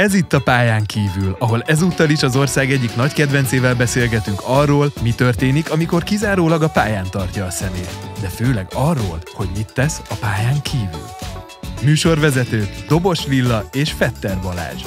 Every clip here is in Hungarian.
Ez itt a pályán kívül, ahol ezúttal is az ország egyik nagy kedvencével beszélgetünk arról, mi történik, amikor kizárólag a pályán tartja a szemét, de főleg arról, hogy mit tesz a pályán kívül. Műsorvezető Dobos Lilla és Fetter Balázs.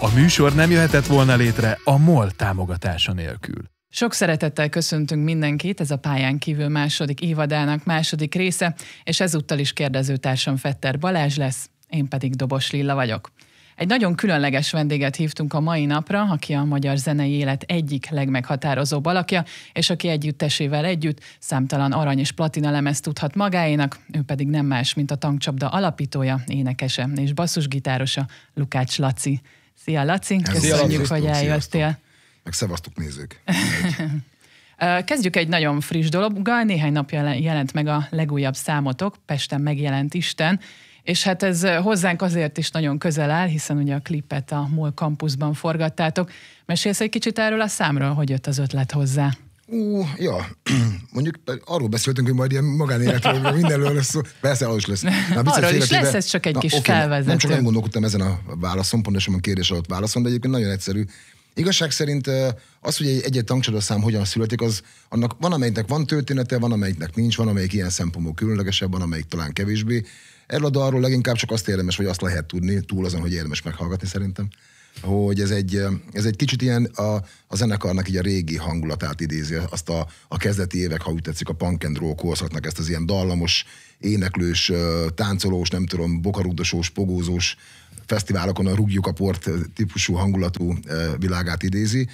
A műsor nem jöhetett volna létre a MOL támogatása nélkül. Sok szeretettel köszöntünk mindenkit, ez a Pályán kívül második évadának második része, és ezúttal is kérdezőtársam Fetter Balázs lesz, én pedig Dobos Lilla vagyok. Egy nagyon különleges vendéget hívtunk a mai napra, aki a magyar zenei élet egyik legmeghatározóbb alakja, és aki együttesével együtt számtalan arany és platina lemez tudhat magáénak, ő pedig nem más, mint a tankcsapda alapítója, énekese és basszusgitárosa Lukács Laci. Szia Laci, köszönjük, Szia, hogy eljöttél. Meg szevasztok nézők. Kezdjük egy nagyon friss dologgal. Néhány napja jelent meg a legújabb számotok, Pesten megjelent Isten, és hát ez hozzánk azért is nagyon közel áll, hiszen ugye a klipet a MOL Campusban forgattátok. Mesélsz egy kicsit erről a számról, hogy jött az ötlet hozzá? Ú, ja, mondjuk arról beszéltünk, hogy majd ilyen magánéletről, mindenről lesz szó. Persze, arról is lesz. Na, arról is lesz, ez csak egy na, kis okay, felvezető. Nem csak nem gondolkodtam ezen a válaszon, pontosan a kérdés alatt válaszom, de egyébként nagyon egyszerű. Igazság szerint az, hogy egy egyet szám, hogyan születik, az annak van, amelyiknek van története, van, amelyiknek nincs, van, amelyik ilyen szempontból különlegesebb, van, amelyik talán kevésbé. Erről a dalról leginkább csak azt érdemes, vagy azt lehet tudni, túl azon, hogy érdemes meghallgatni szerintem, hogy ez egy, ez egy kicsit ilyen a, a zenekarnak így a régi hangulatát idézi, azt a, a kezdeti évek, ha úgy tetszik, a punk and roll korszaknak ezt az ilyen dallamos, éneklős, táncolós, nem tudom, bokarugdosós, pogózós, fesztiválokon a rúgjuk a port típusú hangulatú világát idézi,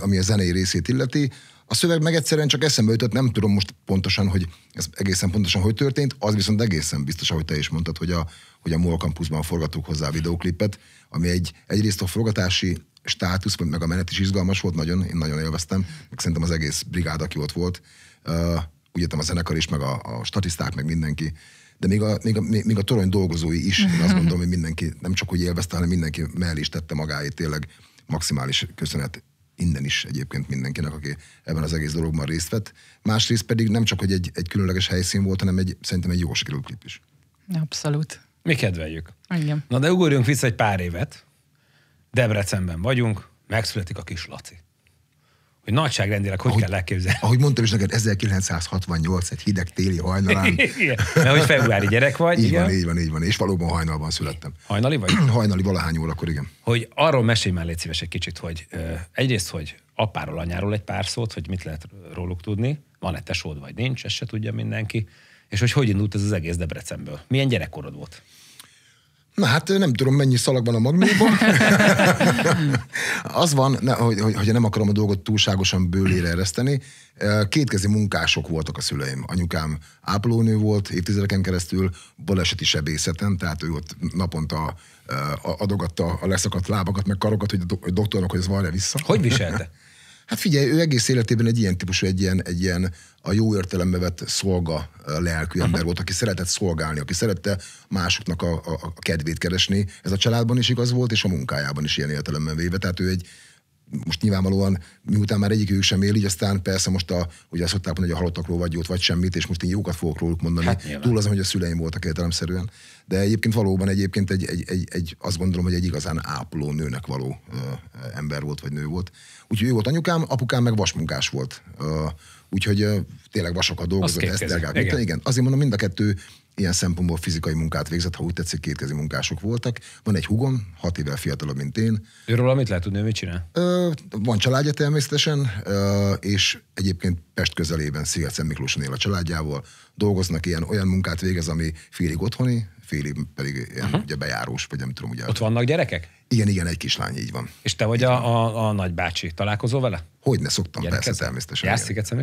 ami a zenei részét illeti. A szöveg meg egyszerűen csak eszembe jutott, nem tudom most pontosan, hogy ez egészen pontosan hogy történt, az viszont egészen biztos, ahogy te is mondtad, hogy a, hogy a MOL Campusban forgattuk hozzá a videóklipet, ami egy, egyrészt a forgatási státusz, meg a menet is izgalmas volt nagyon, én nagyon élveztem, meg szerintem az egész brigád, aki ott volt, uh, úgy értem a zenekar is, meg a, a statiszták, meg mindenki, de még a, még, a, még a torony dolgozói is, én azt mondom, hogy mindenki, nem csak hogy élvezte, hanem mindenki mellé is tette magáét, tényleg maximális köszönet innen is egyébként mindenkinek, aki ebben az egész dologban részt vett. Másrészt pedig nem csak, hogy egy, egy különleges helyszín volt, hanem egy, szerintem egy jó sikerült klip is. Abszolút. Mi kedveljük. Igen. Na de ugorjunk vissza egy pár évet. Debrecenben vagyunk, megszületik a kis Laci hogy nagyságrendileg hogy ahogy, kell elképzelni. Ahogy mondtam is neked, 1968 egy hideg téli hajnalán. igen, mert hogy februári gyerek vagy. Így igen? van, így van, így van. És valóban hajnalban születtem. Hajnali vagy? hajnali valahány órakor, igen. Hogy arról mesélj már szíves egy kicsit, hogy ö, egyrészt, hogy apáról, anyáról egy pár szót, hogy mit lehet róluk tudni, van-e tesód vagy nincs, ezt se tudja mindenki, és hogy hogy indult ez az egész Debrecenből. Milyen gyerekkorod volt? Na hát nem tudom, mennyi szalag van a magnóban. az van, ne, hogy, hogy, hogy nem akarom a dolgot túlságosan bőlére ereszteni. Kétkezi munkások voltak a szüleim. Anyukám ápolónő volt évtizedeken keresztül, baleseti sebészeten, tehát ő ott naponta adogatta a leszakadt lábakat, meg karokat, hogy a doktornak, hogy ez van vissza. Hogy viselte? Hát figyelj, ő egész életében egy ilyen típusú, egy ilyen, egy ilyen a jó értelembe vett szolga eh, lelkű Aha. ember volt, aki szeretett szolgálni, aki szerette másoknak a, a, a kedvét keresni. Ez a családban is igaz volt, és a munkájában is ilyen értelemben véve. Tehát ő egy, most nyilvánvalóan, miután már egyikük sem él, így aztán persze most a, ugye azt szokták mondani, hogy a halottakról vagy jót, vagy semmit, és most én jókat fogok róluk mondani. Hát, Túl azon, hogy a szüleim voltak értelemszerűen. De egyébként valóban egyébként egy, egy, egy, egy, azt gondolom, hogy egy igazán ápoló nőnek való ö, eh, ember volt, vagy nő volt. Úgyhogy ő volt anyukám, apukám meg vasmunkás volt. Ö, eh, Úgyhogy tényleg vasokat dolgozott Esztergák igen. igen. Azért mondom, mind a kettő ilyen szempontból fizikai munkát végzett, ha úgy tetszik, kétkezi munkások voltak. Van egy hugom, hat évvel fiatalabb, mint én. Őről amit lehet tudni, mit csinál? Ö, van családja természetesen, ö, és egyébként Pest közelében, Sziget Miklóson él a családjával. Dolgoznak ilyen, olyan munkát végez, ami félig otthoni, félig pedig ilyen, uh-huh. ugye bejárós, vagy nem tudom. Ugye. Ott vannak gyerekek? Igen, igen, egy kislány, így van. És te vagy a, a, a nagybácsi, találkozol vele? Hogyne, szoktam Gyerekez? persze, természetesen. Jársz Sziget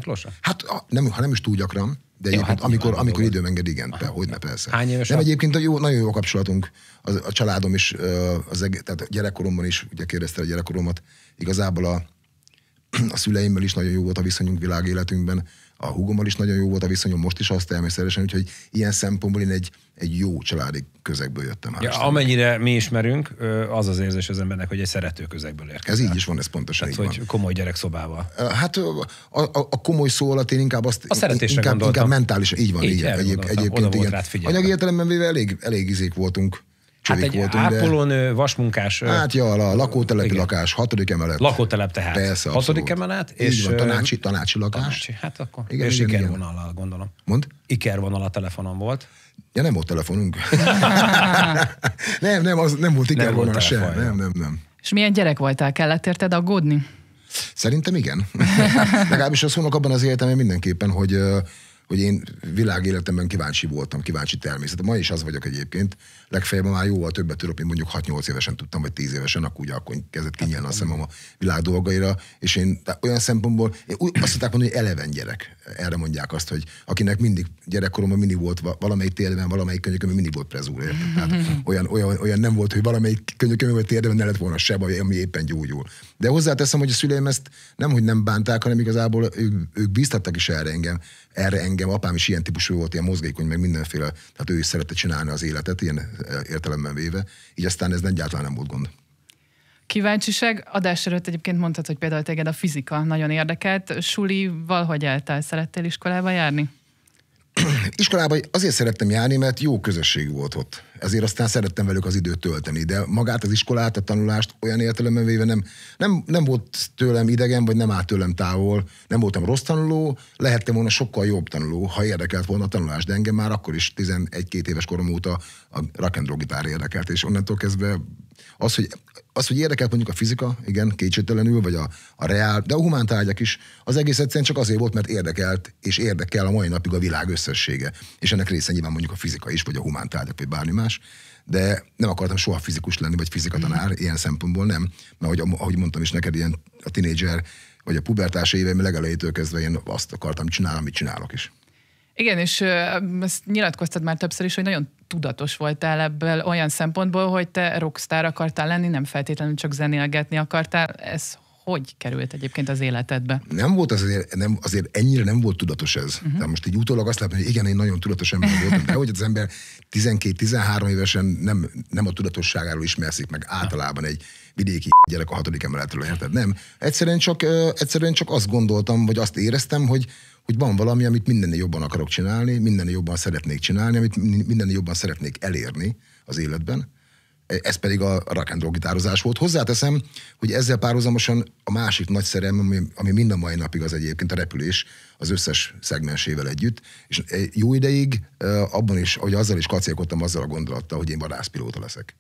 Hát a, nem, ha nem is túl gyakran, de jó, hát, hát amikor, amikor időm enged, igen, Aha, hogyne, persze. Hány éves? Nem, a... egyébként a jó, nagyon jó kapcsolatunk, az, a családom is, az, tehát gyerekkoromban is, ugye kérdezte a gyerekkoromat, hát igazából a, a szüleimmel is nagyon jó volt a viszonyunk világéletünkben, a húgommal is nagyon jó volt a viszonyom, most is azt természetesen, úgyhogy ilyen szempontból én egy, egy jó családi közegből jöttem. Ja, amennyire mi ismerünk, az az érzés az embernek, hogy egy szerető közegből érkezik. Ez így is van, ez pontosan Tehát, így hogy van. komoly szobával. Hát a, a, a komoly szó alatt én inkább azt... A szeretésre inkább, gondoltam. inkább mentális, így van. Így, így egyéb, egyébként igen. Anyagi értelemben véve elég, elég izék voltunk Hát egy voltunk, ápolónő, de... vasmunkás. Hát ja, a lakótelepi igen. lakás, hatodik emelet. Lakótelep tehát. Persze, abszolút. Hatodik emelet. És Így van, tanácsi, tanácsi lakás. Tanácsi, hát akkor. Igen, és igen, ikervonallal igen. gondolom. Mond? Iker vonal a telefonom volt. Ja, nem volt telefonunk. nem, nem, az nem volt iker nem sem. Nem, nem, nem. És milyen gyerek voltál? Kellett érted aggódni? Szerintem igen. Legalábbis azt mondok abban az életemben mindenképpen, hogy hogy én világéletemben kíváncsi voltam, kíváncsi természet. Ma is az vagyok egyébként. Legfeljebb már jóval többet tudok, mint mondjuk 6-8 évesen tudtam, vagy 10 évesen, akkor ugye akkor kezdett kinyílni a szemem a világ dolgaira, és én olyan szempontból, én úgy, azt szokták mondani, hogy eleven gyerek. Erre mondják azt, hogy akinek mindig gyerekkoromban mini volt valamelyik térdben, valamelyik könyökömön mindig volt prezúr, Tehát olyan, olyan, olyan, nem volt, hogy valamelyik könyökömön vagy térdemben ne lett volna se baj, ami éppen gyógyul. De hozzáteszem, hogy a szüleim ezt nem, hogy nem bánták, hanem igazából ők, ők bíztattak is erre engem erre engem apám is ilyen típusú volt, ilyen mozgékony, meg mindenféle, tehát ő is szerette csinálni az életet, ilyen e, értelemben véve, így aztán ez egyáltalán nem volt gond. Kíváncsiság, adás előtt egyébként mondtad, hogy például téged a fizika nagyon érdekelt. Suli, valahogy eltel Szerettél iskolába járni? iskolába azért szerettem járni, mert jó közösség volt ott. Ezért aztán szerettem velük az időt tölteni, de magát az iskolát, a tanulást olyan értelemben véve nem, nem, nem volt tőlem idegen, vagy nem állt tőlem távol. Nem voltam rossz tanuló, lehettem volna sokkal jobb tanuló, ha érdekelt volna a tanulás, de engem már akkor is 11-2 éves korom óta a rock and roll gitár érdekelt, és onnantól kezdve az, hogy az, hogy érdekel mondjuk a fizika, igen, kétségtelenül, vagy a, a reál, de a humántárgyak is, az egész egyszerűen csak azért volt, mert érdekelt, és érdekel a mai napig a világ összessége. És ennek része nyilván mondjuk a fizika is, vagy a humántárgyak, vagy bármi más. De nem akartam soha fizikus lenni, vagy fizikatanár, mm. ilyen szempontból nem. Mert ahogy, ahogy mondtam is neked, ilyen a tinédzser, vagy a pubertás éveim legelejétől kezdve én azt akartam csinálni, amit csinálok is. Igen, és ezt nyilatkoztad már többször is, hogy nagyon tudatos voltál ebből olyan szempontból, hogy te rockstar akartál lenni, nem feltétlenül csak zenélgetni akartál. Ez hogy került egyébként az életedbe? Nem volt azért, nem, azért ennyire nem volt tudatos ez. Uh-huh. Tehát most így utólag azt látom, hogy igen, én nagyon tudatos ember voltam, de hogy az ember 12-13 évesen nem, nem a tudatosságáról ismerszik meg általában egy vidéki gyerek a hatodik emeletről, érted? Nem. Egyszerűen csak, egyszerűen csak azt gondoltam, vagy azt éreztem, hogy, hogy van valami, amit minden jobban akarok csinálni, minden jobban szeretnék csinálni, amit minden jobban szeretnék elérni az életben ez pedig a rock and roll gitározás volt. Hozzáteszem, hogy ezzel párhuzamosan a másik nagy szerem, ami, ami mind a mai napig az egyébként a repülés, az összes szegmensével együtt, és e, jó ideig e, abban is, hogy azzal is kacélkodtam azzal a gondolattal, hogy én vadászpilóta leszek.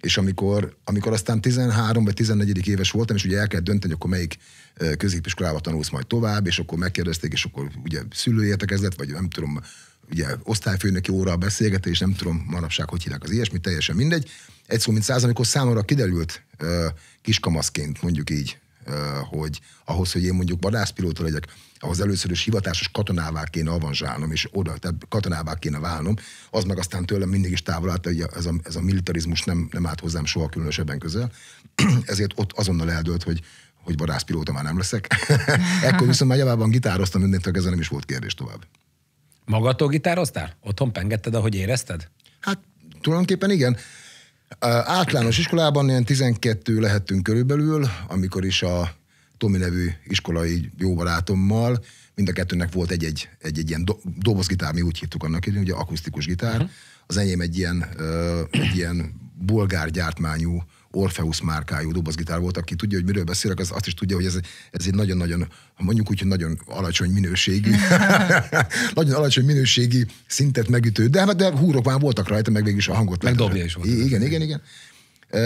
És amikor, amikor aztán 13 vagy 14 éves voltam, és ugye el kell dönteni, akkor melyik e, középiskolába tanulsz majd tovább, és akkor megkérdezték, és akkor ugye szülőértekezlet, vagy nem tudom, ugye osztályfőnöki óra a beszélgetés, nem tudom manapság, hogy hívják az ilyesmi, teljesen mindegy. Egy szó mint száz, amikor számomra kiderült kiskamaszként, mondjuk így, hogy ahhoz, hogy én mondjuk vadászpilóta legyek, ahhoz először is hivatásos katonává kéne avanzsálnom, és oda, tehát katonává kéne válnom, az meg aztán tőlem mindig is távol állt, hogy ez a, ez a militarizmus nem, nem állt hozzám soha különösebben közel, ezért ott azonnal eldőlt, hogy hogy vadászpilóta már nem leszek. Ekkor viszont már javában gitároztam, mindentől kezdve nem is volt kérdés tovább. Magadtól gitároztál? Otthon pengetted, ahogy érezted? Hát tulajdonképpen igen. Általános iskolában ilyen 12 lehettünk körülbelül, amikor is a Tomi nevű iskolai jó barátommal, mind a kettőnek volt egy-egy, egy-egy ilyen do, dobozgitár, mi úgy hívtuk annak idején, ugye akusztikus gitár. Uh-huh. Az enyém egy ilyen, egy ilyen bolgár gyártmányú Orpheus márkájú dobozgitár volt, aki tudja, hogy miről beszélek, az azt is tudja, hogy ez, ez egy nagyon-nagyon, mondjuk úgy, hogy nagyon alacsony minőségű, nagyon alacsony minőségi szintet megütő, de, de húrok már voltak rajta, meg végül is a hangot. Megdobja is volt. Igen, igen, igen, igen.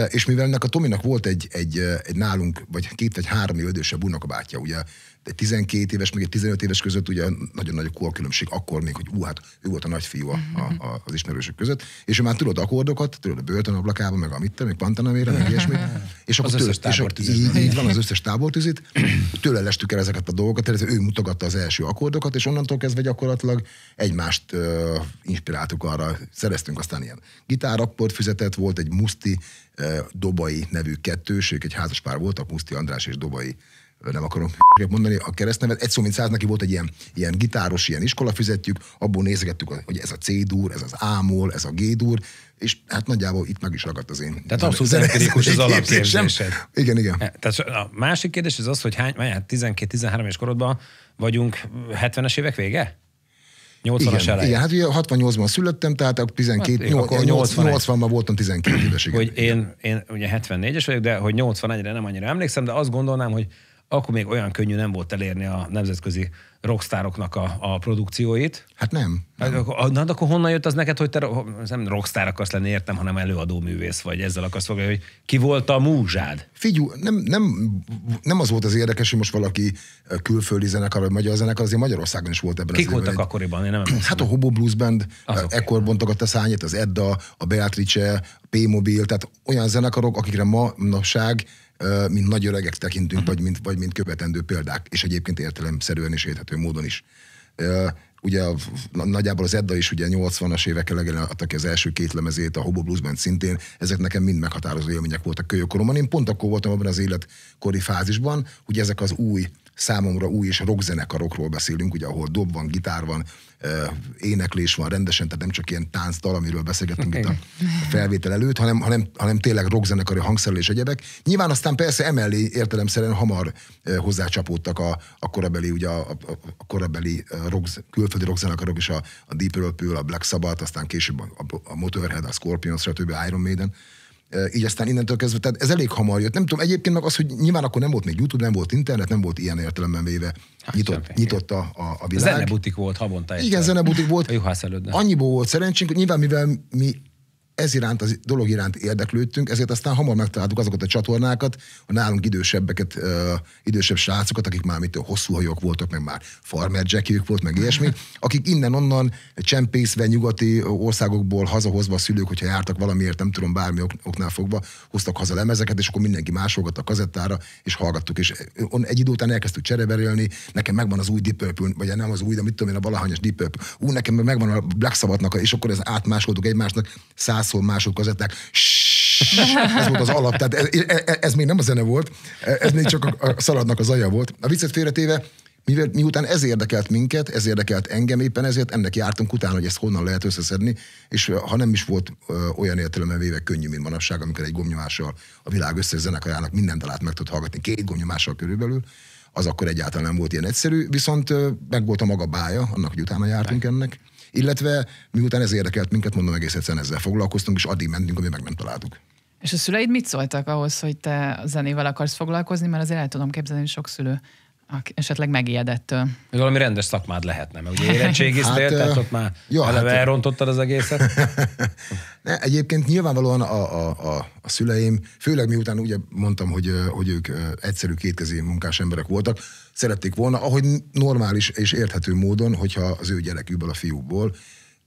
És mivel ennek a Tominak volt egy, egy, egy nálunk, vagy két vagy három év idősebb unokabátyja, ugye egy 12 éves, meg egy 15 éves között ugye nagyon nagy a különbség akkor még, hogy ú, hát ő volt a nagyfiú a, mhm. a, a, az ismerősök között, és ő már tudod akkordokat, tudod a börtönablakába, meg amit te, meg Pantanamére, meg ilyesmi. És akkor az tőle, és akkor így, így, van az összes tábortűzit, tőle lestük el ezeket a dolgokat, tehát ő mutogatta az első akkordokat, és onnantól kezdve gyakorlatilag egymást uh, inspiráltuk arra, szereztünk aztán ilyen gitárakport füzetet, volt egy Muszti uh, Dobai nevű kettős, ők egy házaspár voltak, Muszti András és Dobai nem akarom mondani, a keresztnevet. Egy szó, mint száz, neki volt egy ilyen, ilyen gitáros, ilyen iskola fizetjük, abból nézegettük, hogy ez a C-dúr, ez az A-mól, ez a G-dúr, és hát nagyjából itt meg is ragadt az én. Tehát abszolút zene, empirikus az alapképzésed. Igen, igen. E, tehát a másik kérdés az az, hogy hány, hát 12-13 és korodban vagyunk 70-es évek vége? 80-as igen, elején. Igen, hát ugye 68-ban születtem, tehát 12, hát, 80, ban voltam 12 éves. Igen. Hogy én, én ugye 74-es vagyok, de hogy 81-re nem annyira emlékszem, de azt gondolnám, hogy akkor még olyan könnyű nem volt elérni a nemzetközi rockstároknak a, a produkcióit. Hát nem. Hát nem. Akkor, na, akkor honnan jött az neked, hogy te nem rockstar akarsz lenni, értem, hanem előadó művész vagy, ezzel akarsz foglalkozni, hogy ki volt a múzsád? Figyú, nem, nem, nem az volt az érdekes, hogy most valaki külföldi zenekar vagy magyar zenekar, azért Magyarországon is volt ebben. Kik voltak egy... akkoriban? Én nem hát a Hobo Blues Band, az okay. ekkor bontogatta szányét, az Edda, a Beatrice, a P-Mobil, tehát olyan zenekarok, akikre ma napság mint nagy öregek tekintünk, uh-huh. vagy, mint, vagy mint követendő példák, és egyébként értelemszerűen és érthető módon is. Ugye nagyjából az Edda is ugye 80-as évek elején adta ki az első két lemezét, a Hobo Bluesben szintén, ezek nekem mind meghatározó élmények voltak kölyökkoromban. Én pont akkor voltam abban az életkori fázisban, hogy ezek az új számomra új és rockzenekarokról beszélünk, ugye ahol dob van, gitár van, éneklés van rendesen, tehát nem csak ilyen táncdal, amiről beszélgettünk itt a felvétel előtt, hanem, hanem, hanem tényleg rockzenekari hangszerelés egyebek. Nyilván aztán persze emellé értelemszerűen hamar hozzácsapódtak a, a korabeli, ugye a, a, a korabeli rock, külföldi rockzenekarok is, a, a Deep Purple, a Black Sabbath, aztán később a, a Motorhead, a Scorpions, stb. Iron Maiden így aztán innentől kezdve, tehát ez elég hamar jött. Nem tudom, egyébként meg az, hogy nyilván akkor nem volt még YouTube, nem volt internet, nem volt ilyen értelemben véve hát, nyitott, nyitott a, a, a világ. Zenebutik volt havonta. Egyszer. Igen, zenebutik volt. A juhász előtt. Annyiból volt szerencsénk, hogy nyilván mivel mi ez iránt, az dolog iránt érdeklődtünk, ezért aztán hamar megtaláltuk azokat a csatornákat, a nálunk idősebbeket, ö, idősebb srácokat, akik már mitől hosszú hajók voltak, meg már farmer jackiek volt, meg ilyesmi, akik innen-onnan csempészve nyugati országokból hazahozva a szülők, hogyha jártak valamiért, nem tudom, bármi ok, oknál fogva, hoztak haza lemezeket, és akkor mindenki másolgatta a kazettára, és hallgattuk, és on, egy idő után elkezdtük csereberélni, nekem megvan az új Deep Purple, vagy nem az új, de mit tudom én, a valahányos Deep Purple, ú, nekem megvan a Black Sabbathnak, és akkor ez átmásoltuk egymásnak száz mások kazetták. Ez volt az alap, tehát ez, ez, e, ez még nem a zene volt, ez még csak a, a szaladnak az aja volt. A viccet félretéve, mivel miután ez érdekelt minket, ez érdekelt engem éppen, ezért ennek jártunk utána, hogy ezt honnan lehet összeszedni, és ha nem is volt ö, olyan értelemben véve könnyű, mint manapság, amikor egy gomnyomással a világ összes zenekajának minden dalát meg tud hallgatni, két gomnyomással körülbelül, az akkor egyáltalán nem volt ilyen egyszerű, viszont ö, meg volt a maga bája, annak, hogy utána jártunk ennek illetve miután ez érdekelt minket, mondom egész egyszerűen ezzel foglalkoztunk, és addig mentünk, amíg meg nem találtuk. És a szüleid mit szóltak ahhoz, hogy te zenével akarsz foglalkozni, mert azért el tudom képzelni, hogy sok szülő aki esetleg megijedett. Ez valami rendes szakmád lehetne, mert ugye érettségiztél, hát, tehát ott már jó, eleve hát, elrontottad az egészet. ne, egyébként nyilvánvalóan a, a, a, a szüleim, főleg miután ugye mondtam, hogy, hogy ők egyszerű kétkezi munkás emberek voltak, szerették volna, ahogy normális és érthető módon, hogyha az ő gyerekükből, a fiúból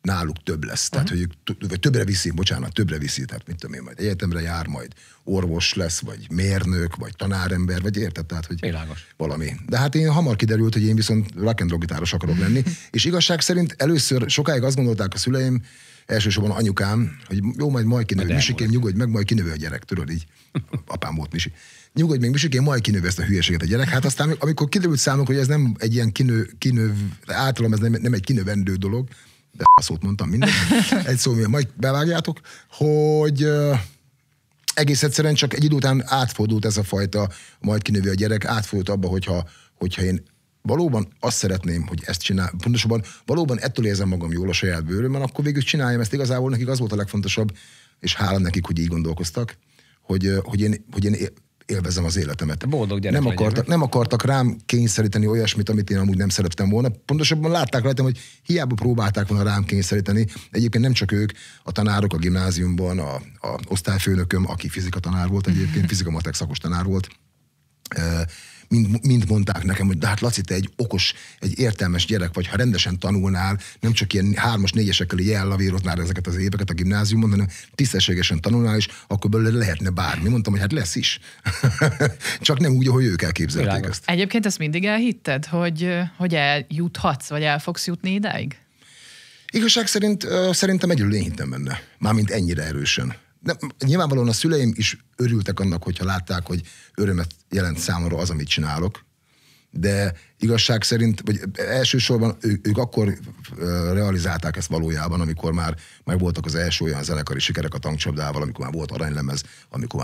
náluk több lesz. Tehát, uh-huh. hogy ők többre viszi, bocsánat, többre viszi, tehát mit tudom én, majd egyetemre jár, majd orvos lesz, vagy mérnök, vagy tanárember, vagy érted? Tehát, hogy Világos. valami. De hát én hamar kiderült, hogy én viszont rock and roll gitáros akarok lenni, és igazság szerint először sokáig azt gondolták a szüleim, elsősorban anyukám, hogy jó, majd majd kinövő, misikém, nyugodj meg, majd kinövő a gyerek, tudod így. Apám volt misi. Nyugodj meg, misikém, majd kinövő ezt a hülyeséget a gyerek. Hát aztán, amikor kiderült számomra, hogy ez nem egy ilyen kinő, kinő általam ez nem, nem egy kinövendő dolog, de a szót mondtam minden. egy szó, majd bevágjátok, hogy egész egyszerűen csak egy idő után átfordult ez a fajta, majd kinövő a gyerek, átfordult abba, hogyha, hogyha én valóban azt szeretném, hogy ezt csinál, pontosabban valóban ettől érzem magam jól a saját bőrömben, akkor végül csináljam ezt. Igazából nekik az volt a legfontosabb, és hála nekik, hogy így gondolkoztak, hogy, hogy, én, hogy én élvezem az életemet. Boldog gyerek nem akartak, nem akartak rám kényszeríteni olyasmit, amit én amúgy nem szerettem volna. Pontosabban látták rajtam, hogy hiába próbálták volna rám kényszeríteni. Egyébként nem csak ők, a tanárok a gimnáziumban, a, a osztályfőnököm, aki fizika tanár volt, egyébként fizika matek szakos tanár volt, mind, mind mondták nekem, hogy de hát Laci, te egy okos, egy értelmes gyerek vagy, ha rendesen tanulnál, nem csak ilyen hármas, négyesekkel így ellavíroznád ezeket az éveket a gimnáziumon, hanem tisztességesen tanulnál, és akkor belőle lehetne bármi. Mondtam, hogy hát lesz is. csak nem úgy, ahogy ők elképzelték Világos. ezt. Egyébként ezt mindig elhitted, hogy, hogy eljuthatsz, vagy el fogsz jutni idáig? Igazság szerint szerintem egyről én hittem benne. Mármint ennyire erősen. Nem, nyilvánvalóan a szüleim is örültek annak, hogyha látták, hogy örömet jelent számomra az, amit csinálok, de igazság szerint, vagy elsősorban ő, ők akkor realizálták ezt valójában, amikor már megvoltak az első olyan zenekari sikerek a tankcsapdával, amikor már volt aranylemez, amikor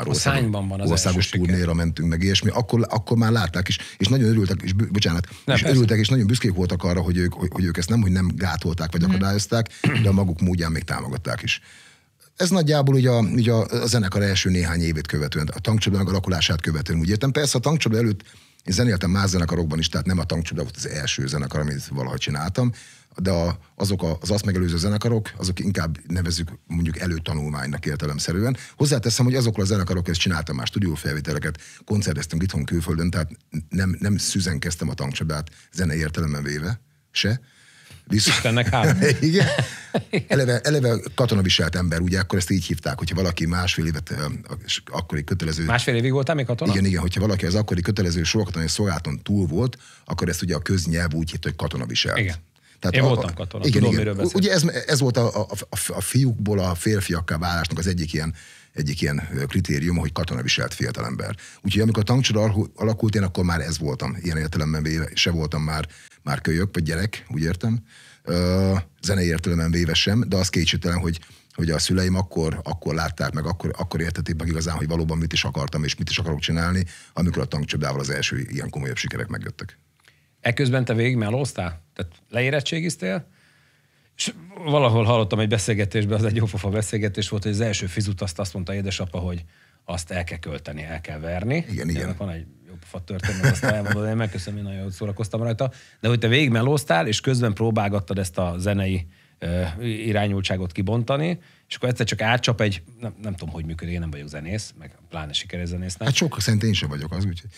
már országos turnéra mentünk meg, és mi akkor, akkor már látták is, és nagyon örültek, és bocsánat, nem, és persze. örültek, és nagyon büszkék voltak arra, hogy ők, hogy, hogy ők ezt nem, hogy nem gátolták, vagy mhm. akadályozták, de a maguk módján még támogatták is ez nagyjából ugye a, ugye a zenekar első néhány évét követően, a tankcsapdának alakulását követően úgy értem. Persze a tankcsoda előtt én zenéltem más zenekarokban is, tehát nem a tankcsoda volt az első zenekar, amit valaha csináltam, de a, azok az azt megelőző zenekarok, azok inkább nevezük mondjuk előtanulmánynak értelemszerűen. Hozzáteszem, hogy azokról a ezt csináltam már stúdiófelvételeket, koncerteztünk itthon külföldön, tehát nem, nem szüzenkeztem a tankcsodát zene értelemben véve se, Viszont... Istennek hála. Igen. Eleve, eleve katonaviselt ember, ugye akkor ezt így hívták, hogyha valaki másfél évet, akkori kötelező... Másfél évig voltál még katona? Igen, igen, hogyha valaki az akkori kötelező sokatonai szolgálaton túl volt, akkor ezt ugye a köznyelv úgy hívta, hogy katonaviselt. Igen. Tehát Én a, voltam katona, igen, tudom, igen. miről Ugye ez, ez volt a, a, a, a fiúkból a férfiakká válásnak az egyik ilyen egyik ilyen kritérium, hogy katona viselt fiatalember. Úgyhogy amikor a tankcsoda alakult, én akkor már ez voltam, ilyen értelemben véve, se voltam már, már kölyök, vagy gyerek, úgy értem. Ö, zenei értelemben véve sem, de az kétségtelen, hogy hogy a szüleim akkor, akkor látták meg, akkor, akkor értették meg igazán, hogy valóban mit is akartam és mit is akarok csinálni, amikor a tankcsodával az első ilyen komolyabb sikerek megjöttek. Eközben te végig melóztál? Tehát leérettségiztél, és valahol hallottam egy beszélgetésben, az egy jófofa beszélgetés volt, hogy az első fizut azt, azt mondta édesapa, hogy azt el kell költeni, el kell verni. Igen, igen. Van egy jófofa történet, azt elmondod, én megköszönöm, én nagyon szórakoztam rajta. De hogy te végigmelóztál, és közben próbálgattad ezt a zenei irányultságot kibontani, és akkor egyszer csak átcsap egy, nem, nem tudom, hogy működik, én nem vagyok zenész, meg pláne sikerezenésznek. Hát sokkal szerint én sem vagyok az, úgyhogy.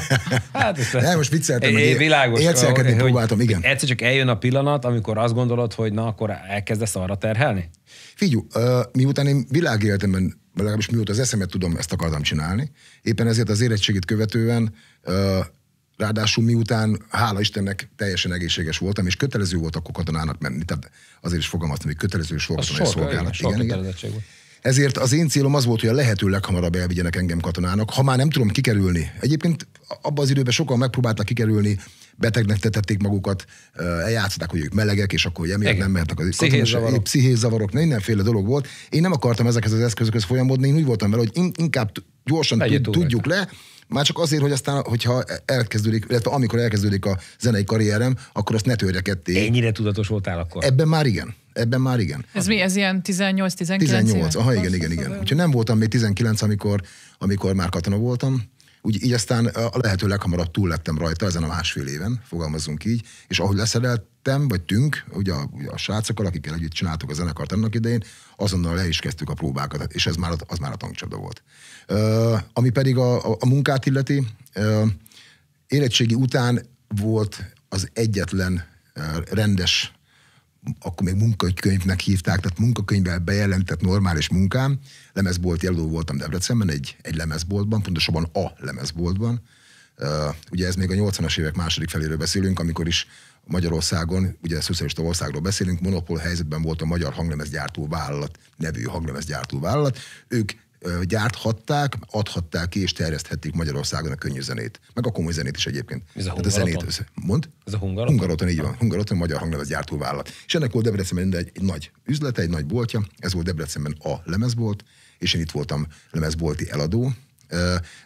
hát ez nem, most vicceltem, é, hogy világos, ércelkedni hogy, próbáltam, igen. Egyszer csak eljön a pillanat, amikor azt gondolod, hogy na, akkor elkezdesz arra terhelni? Figyú, miután én világéletemben, legalábbis mióta az eszemet tudom, ezt akartam csinálni, éppen ezért az érettségét követően Ráadásul miután, hála Istennek, teljesen egészséges voltam, és kötelező volt akkor katonának menni. Tehát azért is fogalmaztam, hogy kötelező és katonai szolgálat. Igen, igen, igen. Ezért az én célom az volt, hogy a lehető leghamarabb elvigyenek engem katonának, ha már nem tudom kikerülni. Egyébként abban az időben sokan megpróbáltak kikerülni betegnek tetették magukat, eljátszották, hogy ők melegek, és akkor emiatt miért nem mehetnek az pszichés zavarok. pszichés zavarok, mindenféle dolog volt. Én nem akartam ezekhez az eszközökhez folyamodni, én úgy voltam vele, hogy inkább gyorsan tud, tudjuk le, már csak azért, hogy aztán, hogyha elkezdődik, illetve amikor elkezdődik a zenei karrierem, akkor azt ne törje ketté. Ennyire tudatos voltál akkor? Ebben már igen. Ebben már igen. Ez mi, ez ilyen 18-19 18, aha, igen, igen, igen. Úgyhogy nem voltam még 19, amikor, amikor már katona voltam, úgy így aztán a lehető leghamarabb túl lettem rajta ezen a másfél éven, fogalmazunk így, és ahogy leszereltem, vagy tünk, ugye a, ugye a srácokkal, akikkel együtt csináltuk a zenekart annak idején, azonnal le is kezdtük a próbákat, és ez már, az már a tankcsapda volt. Ö, ami pedig a, a, a munkát illeti, ö, érettségi után volt az egyetlen rendes akkor még munkakönyvnek hívták, tehát munkakönyvvel bejelentett normális munkám. Lemezbolt jelöl voltam Debrecenben, egy, egy lemezboltban, pontosabban a lemezboltban. ugye ez még a 80-as évek második feléről beszélünk, amikor is Magyarországon, ugye szocialista országról beszélünk, monopól helyzetben volt a Magyar Hanglemezgyártó Vállalat nevű hanglemezgyártó vállalat. Ők gyárthatták, adhatták ki és terjeszthették Magyarországon a könnyű zenét. Meg a komoly zenét is egyébként. Ez a a zenét, mond? Ez a Hungaroton? Hungaroton, így van. Hungaroton, magyar az gyártóvállalat. És ennek volt Debrecenben egy, egy nagy üzlete, egy nagy boltja. Ez volt Debrecenben a lemezbolt, és én itt voltam lemezbolti eladó,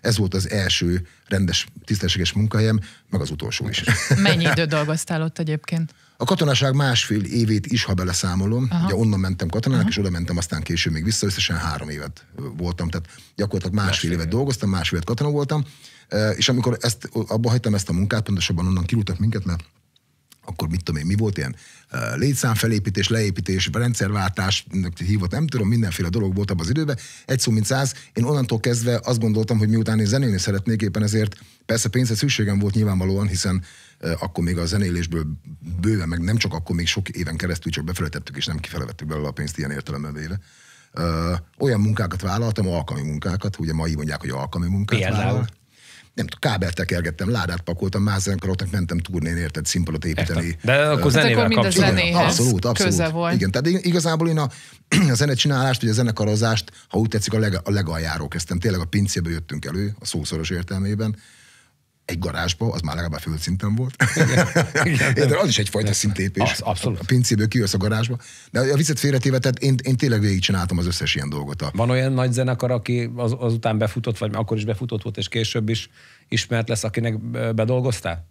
ez volt az első rendes, tisztességes munkahelyem, meg az utolsó is. Mennyi idő dolgoztál ott egyébként? A katonaság másfél évét is, ha beleszámolom, Aha. ugye onnan mentem katonának, Aha. és oda mentem aztán később még vissza, összesen három évet voltam, tehát gyakorlatilag másfél, másfél évet dolgoztam, másfél évet katona voltam, és amikor ezt, abba hagytam ezt a munkát, pontosabban onnan kirúgtak minket, mert akkor mit tudom én, mi volt ilyen létszámfelépítés, leépítés, rendszerváltás, hívott, nem tudom, mindenféle dolog volt abban az időben. Egy szó, mint száz. Én onnantól kezdve azt gondoltam, hogy miután én zenélni szeretnék, éppen ezért persze pénzre szükségem volt nyilvánvalóan, hiszen akkor még a zenélésből bőven, meg nem csak akkor, még sok éven keresztül csak befelejtettük, és nem kifelevettük belőle a pénzt ilyen értelemben véve. Ö, olyan munkákat vállaltam, alkalmi munkákat, ugye mai mondják, hogy alkalmi munkát Például? Vállal nem tudom, kábelt tekergettem, ládát pakoltam, Mázenkarotnak mentem turnén, érted, színpadot építeni. Értem. De akkor zenével hát kapcsolatban, Abszolút, abszolút. Köze volt. Igen, tehát igazából én a, a zenecsinálást, vagy a zenekarozást, ha úgy tetszik, a, leg, a legaljáról kezdtem. Tényleg a pincébe jöttünk elő, a szószoros értelmében, egy garázsba, az már legalább a földszinten volt. Igen. Igen, de az is egyfajta szintépés. Az, abszolút. A pincéből kijössz a garázsba. De a viccet félretéve, tehát én, én tényleg végigcsináltam az összes ilyen dolgot. Van olyan nagy zenekar, aki az, azután befutott, vagy akkor is befutott volt, és később is ismert lesz, akinek bedolgoztál?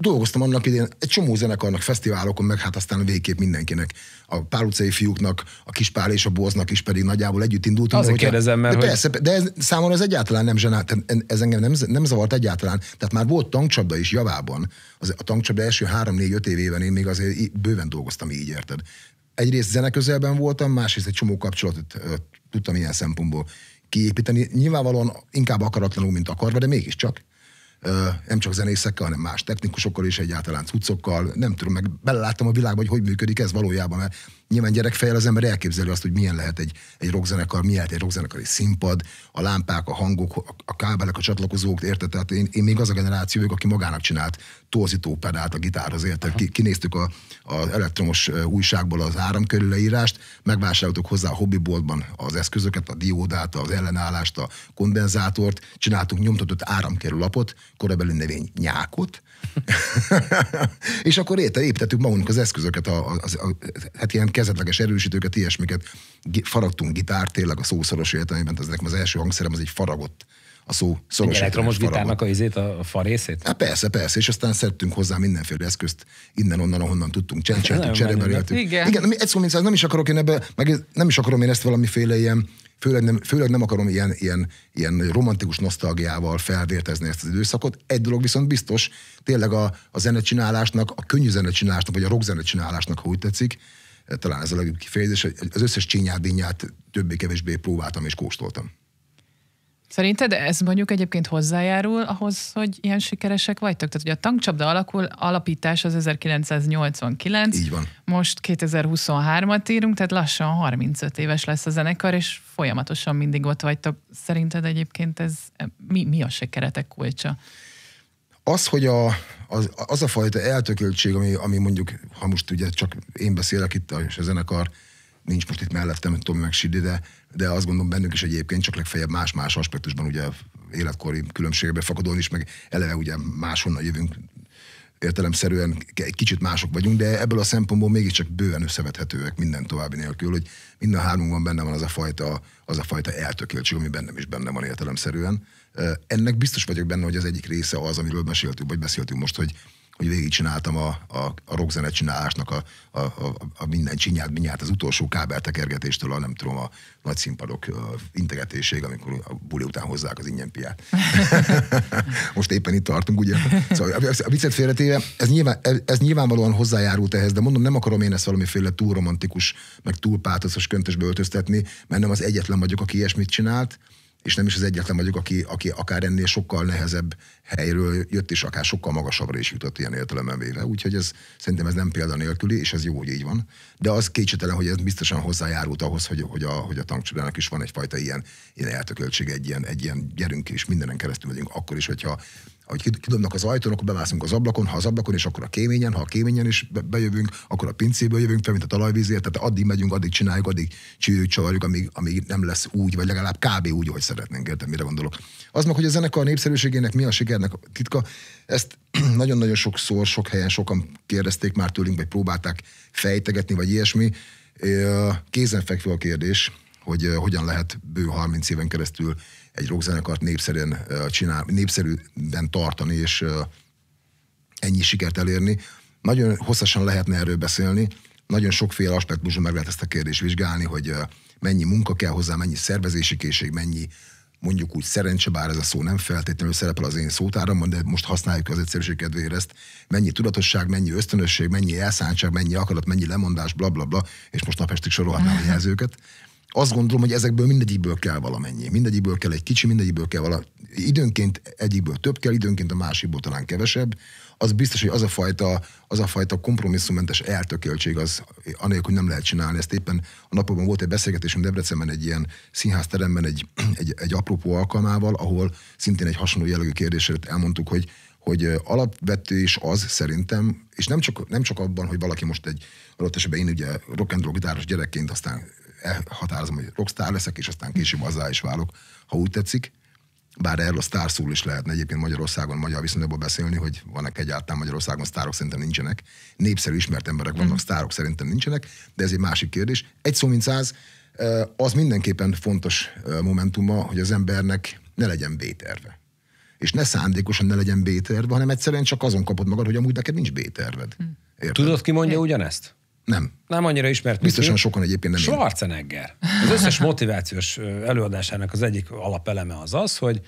dolgoztam annak idén egy csomó zenekarnak, fesztiválokon, meg hát aztán végképp mindenkinek. A pár utcai fiúknak, a pár és a Boznak is pedig nagyjából együtt indultunk. Azért kérdezem, mert... De hogy... persze, de ez, számomra ez egyáltalán nem zsenált, ez engem nem, nem zavart egyáltalán. Tehát már volt tankcsapda is javában. Az, a tankcsapda első három négy öt évében én még azért bőven dolgoztam így, érted? Egyrészt zeneközelben voltam, másrészt egy csomó kapcsolatot tudtam ilyen szempontból kiépíteni. Nyilvánvalóan inkább akaratlanul, mint akarva, de mégiscsak nem csak zenészekkel, hanem más technikusokkal is egyáltalán cuccokkal, nem tudom, meg beleláttam a világba, hogy hogy működik ez valójában, mert nyilván gyerekfejjel az ember elképzeli azt, hogy milyen lehet egy, egy rockzenekar, milyen lehet egy rockzenekari színpad, a lámpák, a hangok, a, a kábelek, a csatlakozók, érted? Tehát én, én még az a generáció vagyok, aki magának csinált torzító pedált a gitárhoz, érted? Ki, kinéztük a, a elektromos újságból az áramkörüleírást, megvásároltuk hozzá a hobbiboltban az eszközöket, a diódát, az ellenállást, a kondenzátort, csináltunk nyomtatott áramkerülapot, korabeli nevény nyákot, és akkor érte, éptettük magunk az eszközöket, a, a, a, a, hát ilyen kezdetleges erősítőket, ilyesmiket, faragtunk gitárt, tényleg a szószoros értelemben, az nekem az első hangszerem, az egy faragott a szó szoros Egy elektromos gitárnak a izét, a fa részét? Hát persze, persze, és aztán szedtünk hozzá mindenféle eszközt, innen-onnan, ahonnan tudtunk, csendcseltünk, cserébe Igen. Igen, egy szó, nem is akarok én ebbe, meg nem is akarom én ezt valamiféle ilyen főleg nem, főleg nem akarom ilyen, ilyen, ilyen romantikus nosztalgiával felvértezni ezt az időszakot. Egy dolog viszont biztos, tényleg a, a zenecsinálásnak, a könnyű zenecsinálásnak, vagy a rock zenecsinálásnak, ha úgy tetszik, talán ez a legjobb kifejezés, az összes csinyát, többé-kevésbé próbáltam és kóstoltam. Szerinted ez mondjuk egyébként hozzájárul ahhoz, hogy ilyen sikeresek vagytok? Tehát, hogy a tankcsapda alakul, alapítás az 1989. Így van. Most 2023-at írunk, tehát lassan 35 éves lesz a zenekar, és folyamatosan mindig ott vagytok. Szerinted egyébként ez mi, mi a sikeretek kulcsa? Az, hogy a, az, az a fajta eltököltség, ami, ami mondjuk, ha most ugye csak én beszélek itt, és a zenekar, nincs most itt mellettem, Tomi meg Sidi, de de azt gondolom bennünk is egyébként csak legfeljebb más-más aspektusban ugye életkori különbségekben fakadóan is, meg eleve ugye máshonnan jövünk értelemszerűen egy kicsit mások vagyunk, de ebből a szempontból mégiscsak bőven összevethetőek minden további nélkül, hogy mind a hármunkban benne van az a fajta, az a fajta eltökéltség, ami bennem is benne van értelemszerűen. Ennek biztos vagyok benne, hogy az egyik része az, amiről beszéltünk, vagy beszéltünk most, hogy hogy végigcsináltam a, a, a rockzene csinálásnak a, a, a, a minden csinyát, minyát, az utolsó kábeltekergetéstől a nem tudom, a nagy színpadok integetéség, amikor a buli után hozzák az ingyen piát. Most éppen itt tartunk, ugye? Szóval a viccet félretéve, ez, nyilván, ez nyilvánvalóan hozzájárult ehhez, de mondom, nem akarom én ezt valamiféle túl romantikus, meg túl pátoszos köntösbe öltöztetni, mert nem az egyetlen vagyok, aki ilyesmit csinált, és nem is az egyetlen vagyok, aki, aki akár ennél sokkal nehezebb helyről jött, és akár sokkal magasabbra is jutott ilyen értelemben véve. Úgyhogy ez, szerintem ez nem példa nélküli, és ez jó, hogy így van. De az kétségtelen, hogy ez biztosan hozzájárult ahhoz, hogy, hogy a, hogy a tankcsodának is van egyfajta ilyen, ilyen eltököltség, egy ilyen, egy ilyen gyerünk, és mindenen keresztül megyünk, akkor is, hogyha hogy kidobnak az ajtón, akkor bemászunk az ablakon, ha az ablakon, és akkor a kéményen, ha a kéményen is bejövünk, akkor a pincéből jövünk fel, mint a talajvízért, tehát addig megyünk, addig csináljuk, addig csűrjük, csavarjuk, amíg, amíg nem lesz úgy, vagy legalább kb. úgy, hogy szeretnénk, értem, mire gondolok. Az meg, hogy a zenekar népszerűségének mi a sikernek a titka, ezt nagyon-nagyon sokszor, sok helyen sokan kérdezték már tőlünk, vagy próbálták fejtegetni, vagy ilyesmi. Kézenfekvő a kérdés, hogy hogyan lehet bő 30 éven keresztül egy rockzenekart népszerűen csinál, népszerűen tartani, és ennyi sikert elérni. Nagyon hosszasan lehetne erről beszélni, nagyon sokféle aspektusban meg lehet ezt a kérdést vizsgálni, hogy mennyi munka kell hozzá, mennyi szervezési készség, mennyi mondjuk úgy szerencse, bár ez a szó nem feltétlenül szerepel az én szótáramban, de most használjuk az egyszerűség kedvéért ezt, mennyi tudatosság, mennyi ösztönösség, mennyi elszántság, mennyi akarat, mennyi lemondás, bla bla bla, és most napestig sorolhatnám a jelzőket azt gondolom, hogy ezekből mindegyikből kell valamennyi. Mindegyikből kell egy kicsi, mindegyikből kell valami. Időnként egyikből több kell, időnként a másikból talán kevesebb. Az biztos, hogy az a fajta, az a fajta kompromisszummentes eltököltség az, anélkül, hogy nem lehet csinálni. Ezt éppen a napokban volt egy beszélgetésünk Debrecenben egy ilyen színházteremben egy, egy, egy apropó alkalmával, ahol szintén egy hasonló jellegű kérdésre elmondtuk, hogy hogy alapvető is az szerintem, és nem csak, nem csak abban, hogy valaki most egy adott esetben én ugye rock and roll gitáros gyerekként aztán határozom, hogy rockstar leszek, és aztán később azzá is válok, ha úgy tetszik. Bár erről a szól is lehetne egyébként Magyarországon, magyar viszonylatban beszélni, hogy vannak egyáltalán Magyarországon sztárok szerintem nincsenek. Népszerű ismert emberek vannak, mm. sztárok szerintem nincsenek, de ez egy másik kérdés. Egy szó mint száz, az mindenképpen fontos momentuma, hogy az embernek ne legyen B-terve. És ne szándékosan ne legyen B-terve, hanem egyszerűen csak azon kapod magad, hogy amúgy neked nincs B-terved. Hm. Érted? Tudod, ki mondja ugyanezt? Nem. Nem annyira ismert. Biztosan mint sokan egyébként nem. Schwarzenegger. Az összes motivációs előadásának az egyik alapeleme az az, hogy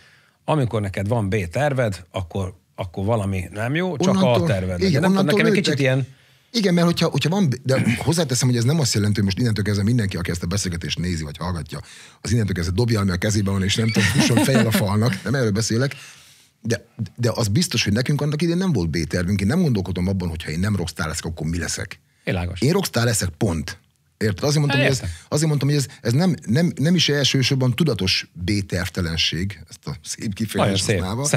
amikor neked van B terved, akkor, akkor valami nem jó, csak onnantól, A terved. Igen, nem, nekem egy kicsit ilyen... Igen, mert hogyha, hogyha van, de hozzáteszem, hogy ez nem azt jelenti, hogy most innentől kezdve mindenki, aki ezt a beszélgetést nézi vagy hallgatja, az innentől kezdve dobja, ami a kezébe van, és nem tudom, fusson fejjel a falnak, nem erről beszélek, de, de az biztos, hogy nekünk annak idén nem volt B-tervünk. Én nem gondolkodom abban, hogy ha én nem rockstar leszek, akkor mi leszek. Világos. Én rockstar leszek, pont. Érted? Azért mondtam, hogy ez, azért mondtam, hogy ez, ez nem, nem, nem is elsősorban tudatos bétertelenség, ezt a szép kifejezést használva.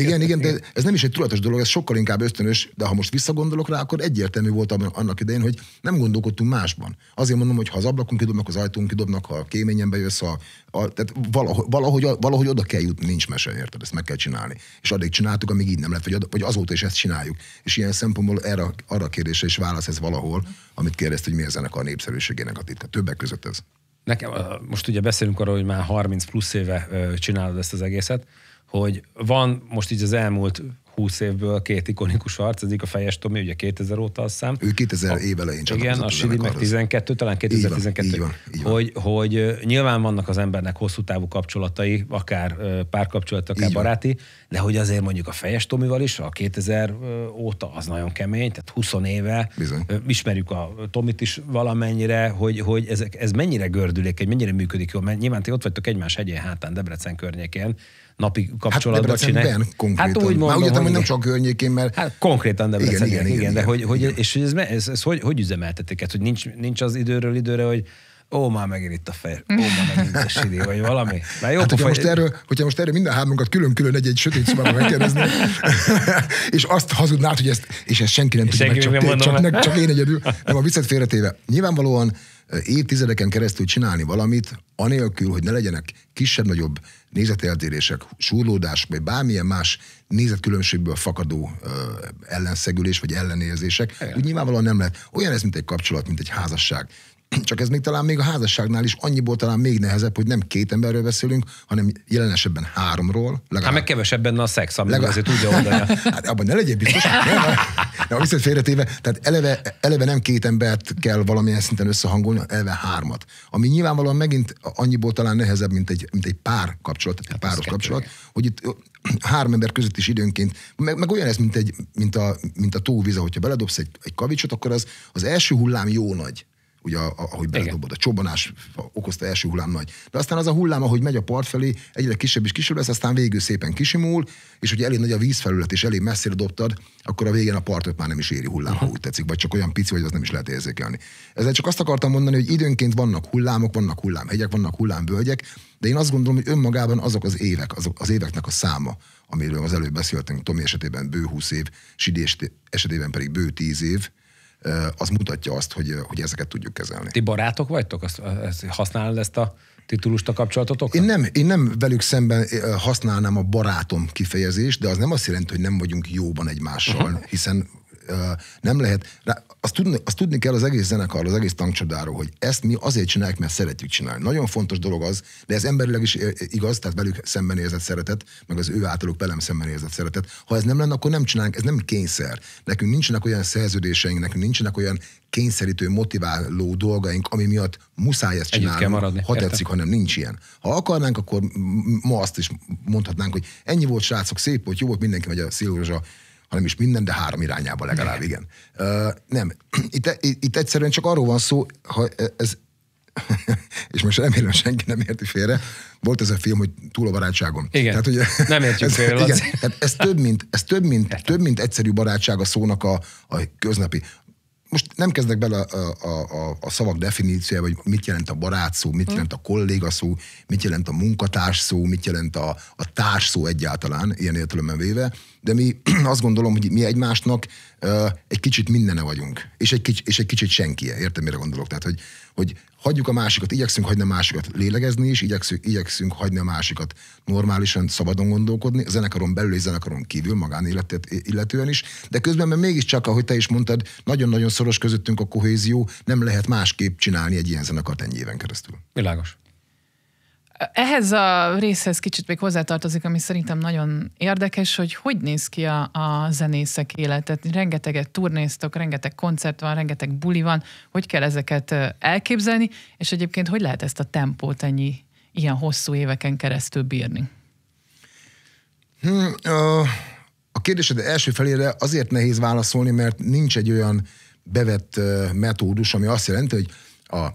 Igen, igen, de ez nem is egy tudatos dolog, ez sokkal inkább ösztönös, de ha most visszagondolok rá, akkor egyértelmű volt annak idején, hogy nem gondolkodtunk másban. Azért mondom, hogy ha az ablakon kidobnak, az ajtón kidobnak, ha a kéményen bejössz, ha a, tehát valahogy, valahogy, valahogy oda kell jutni, nincs mese, érted? Ezt meg kell csinálni. És addig csináltuk, amíg így nem lett, vagy, vagy azóta is ezt csináljuk. És ilyen szempontból erre, arra a kérdésre is válasz ez valahol, amit kérdezt, hogy mi a zenekar népszerűségének a titka. Többek között ez. Nekem, most ugye beszélünk arról, hogy már 30 plusz éve csinálod ezt az egészet, hogy van most így az elmúlt 20 évből két ikonikus arc, az a Fejes Tomi, ugye 2000 óta azt hiszem. Ő 2000 a, év elején Igen, a Sidi meg 12, talán 2012. Így van, így van, így van. Hogy, hogy nyilván vannak az embernek hosszú távú kapcsolatai, akár párkapcsolat, akár így baráti, van. de hogy azért mondjuk a Fejes Tomival is, a 2000 óta az nagyon kemény, tehát 20 éve Bizony. ismerjük a Tomit is valamennyire, hogy, hogy ezek, ez mennyire gördülékeny, mennyire működik jól, mert nyilván ti ott vagytok egymás hegyen hátán, Debrecen környékén, napi kapcsolatban hát csinálják. Hát úgy mondom, Már úgy értem, hogy nem csak környékén, mert... Hát konkrétan nem igen, igen, igen, igen, de hogy, hogy és ez, ez, ez, hogy, hogy üzemeltetik? Hát, hogy nincs, nincs az időről időre, hogy ó, már megint itt a fej, ó, már megint a vagy valami. Már jó, hát, hogyha, most erről, hogyha most erről minden hármunkat külön-külön egy-egy sötét szobában megkérdezni, és azt hazudnád, hogy ezt, és ezt senki nem tudja, meg, csak, csak, csak, én egyedül, nem a viccet félretéve. Nyilvánvalóan évtizedeken keresztül csinálni valamit, anélkül, hogy ne legyenek kisebb-nagyobb nézeteltérések, súrlódás, vagy bármilyen más nézetkülönbségből fakadó ö, ellenszegülés, vagy ellenérzések, Igen. úgy nyilvánvalóan nem lehet. Olyan ez, mint egy kapcsolat, mint egy házasság. Csak ez még talán még a házasságnál is annyiból talán még nehezebb, hogy nem két emberről beszélünk, hanem esetben háromról. Legalább. Hát meg kevesebb benne a szex, ami legalább... azért tudja oldani. hát abban ne legyél biztos. Hát nem, de a félretéve, tehát eleve, eleve nem két embert kell valamilyen szinten összehangolni, eleve hármat. Ami nyilvánvalóan megint annyiból talán nehezebb, mint egy, mint egy pár kapcsolat, tehát egy hát páros kapcsolat, kettőleg. hogy itt három ember között is időnként, meg, meg olyan ez, mint, egy, mint, a, mint a tóviza, hogyha beledobsz egy, egy kavicsot, akkor az, az első hullám jó nagy ugye ahogy beledobod a csobbanás, okozta első hullám nagy. De aztán az a hullám, ahogy megy a part felé, egyre kisebb és kisebb lesz, aztán végül szépen kisimul, és ugye elég nagy a vízfelület, és elég messzire dobtad, akkor a végén a partot már nem is éri hullám, Aha. ha úgy tetszik, vagy csak olyan pici, hogy az nem is lehet érzékelni. Ezzel csak azt akartam mondani, hogy időnként vannak hullámok, vannak hullámhegyek, vannak hullámvölgyek, de én azt gondolom, hogy önmagában azok az évek, azok az éveknek a száma, amiről az előbb beszéltünk, Tomi esetében bő 20 év, Sidi esetében pedig bő 10 év, az mutatja azt, hogy, hogy ezeket tudjuk kezelni. Ti barátok vagytok? Azt, ezt, használod ezt a titulust a kapcsolatotok? Én nem, én nem velük szemben használnám a barátom kifejezést, de az nem azt jelenti, hogy nem vagyunk jóban egymással, uh-huh. hiszen nem lehet. Rá, azt, tudni, azt tudni kell az egész zenekar, az egész tankcsodáról, hogy ezt mi azért csináljuk, mert szeretjük csinálni. Nagyon fontos dolog az, de ez emberileg is igaz, tehát velük szemben érzett szeretet, meg az ő általuk velem szemben érzett szeretet. Ha ez nem lenne, akkor nem csinálunk, ez nem kényszer. Nekünk nincsenek olyan szerződéseink, nekünk nincsenek olyan kényszerítő, motiváló dolgaink, ami miatt muszáj ezt csinálni. Maradni, ha tetszik, hanem nincs ilyen. Ha akarnánk, akkor ma azt is mondhatnánk, hogy ennyi volt, srácok, szép volt, jó volt, mindenki megy a Szilózsa hanem is minden, de három irányába legalább, igen. Ö, nem, itt, itt egyszerűen csak arról van szó, ha e, ez, és most remélem senki nem érti félre, volt ez a film, hogy túl a barátságom. Igen, tehát, hogy nem értjük félre. Igen, Hát ez több, mint, ez több, mint, több, mint egyszerű barátság a szónak a, a köznapi. Most nem kezdek bele a, a, a, a szavak definíciója, hogy mit jelent a barát szó, mit hm. jelent a kolléga szó, mit jelent a munkatárs szó, mit jelent a, a társ szó egyáltalán, ilyen értelemben véve, de mi azt gondolom, hogy mi egymásnak uh, egy kicsit mindene vagyunk, és egy, kicsit, és egy kicsit senki, értem, mire gondolok. Tehát, hogy, hogy hagyjuk a másikat, igyekszünk hagyni a másikat lélegezni, és igyekszünk, igyekszünk hagyni a másikat normálisan, szabadon gondolkodni, a zenekaron belül és zenekaron kívül, magánéletet illetően is, de közben mert mégiscsak, ahogy te is mondtad, nagyon-nagyon szoros köz közöttünk a kohézió, nem lehet másképp csinálni egy ilyen zenekart ennyi éven keresztül. Világos. Ehhez a részhez kicsit még hozzátartozik, ami szerintem nagyon érdekes, hogy hogy néz ki a, a zenészek életet. Rengeteget turnéztok, rengeteg koncert van, rengeteg buli van. Hogy kell ezeket elképzelni, és egyébként hogy lehet ezt a tempót ennyi ilyen hosszú éveken keresztül bírni? Hmm, a kérdésed első felére azért nehéz válaszolni, mert nincs egy olyan bevett metódus, ami azt jelenti, hogy a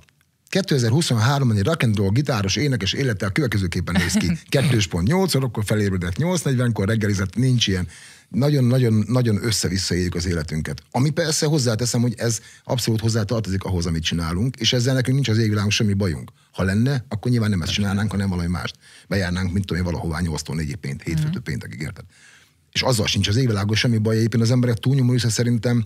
2023-ban egy rock'n'roll gitáros énekes élete a következőképpen néz ki. 2.8, akkor felébredett 8.40-kor, reggelizett, nincs ilyen. Nagyon-nagyon össze-vissza éljük az életünket. Ami persze hozzáteszem, hogy ez abszolút hozzátartozik ahhoz, amit csinálunk, és ezzel nekünk nincs az égvilágon semmi bajunk. Ha lenne, akkor nyilván nem ezt csinálnánk, hanem valami mást. Bejárnánk, mint tudom én, valahová 8-tól 4 pént, hétfőtől mhm. péntekig, érted? És azzal sincs az égvilágon semmi baj, éppen az emberek túlnyomó része szerintem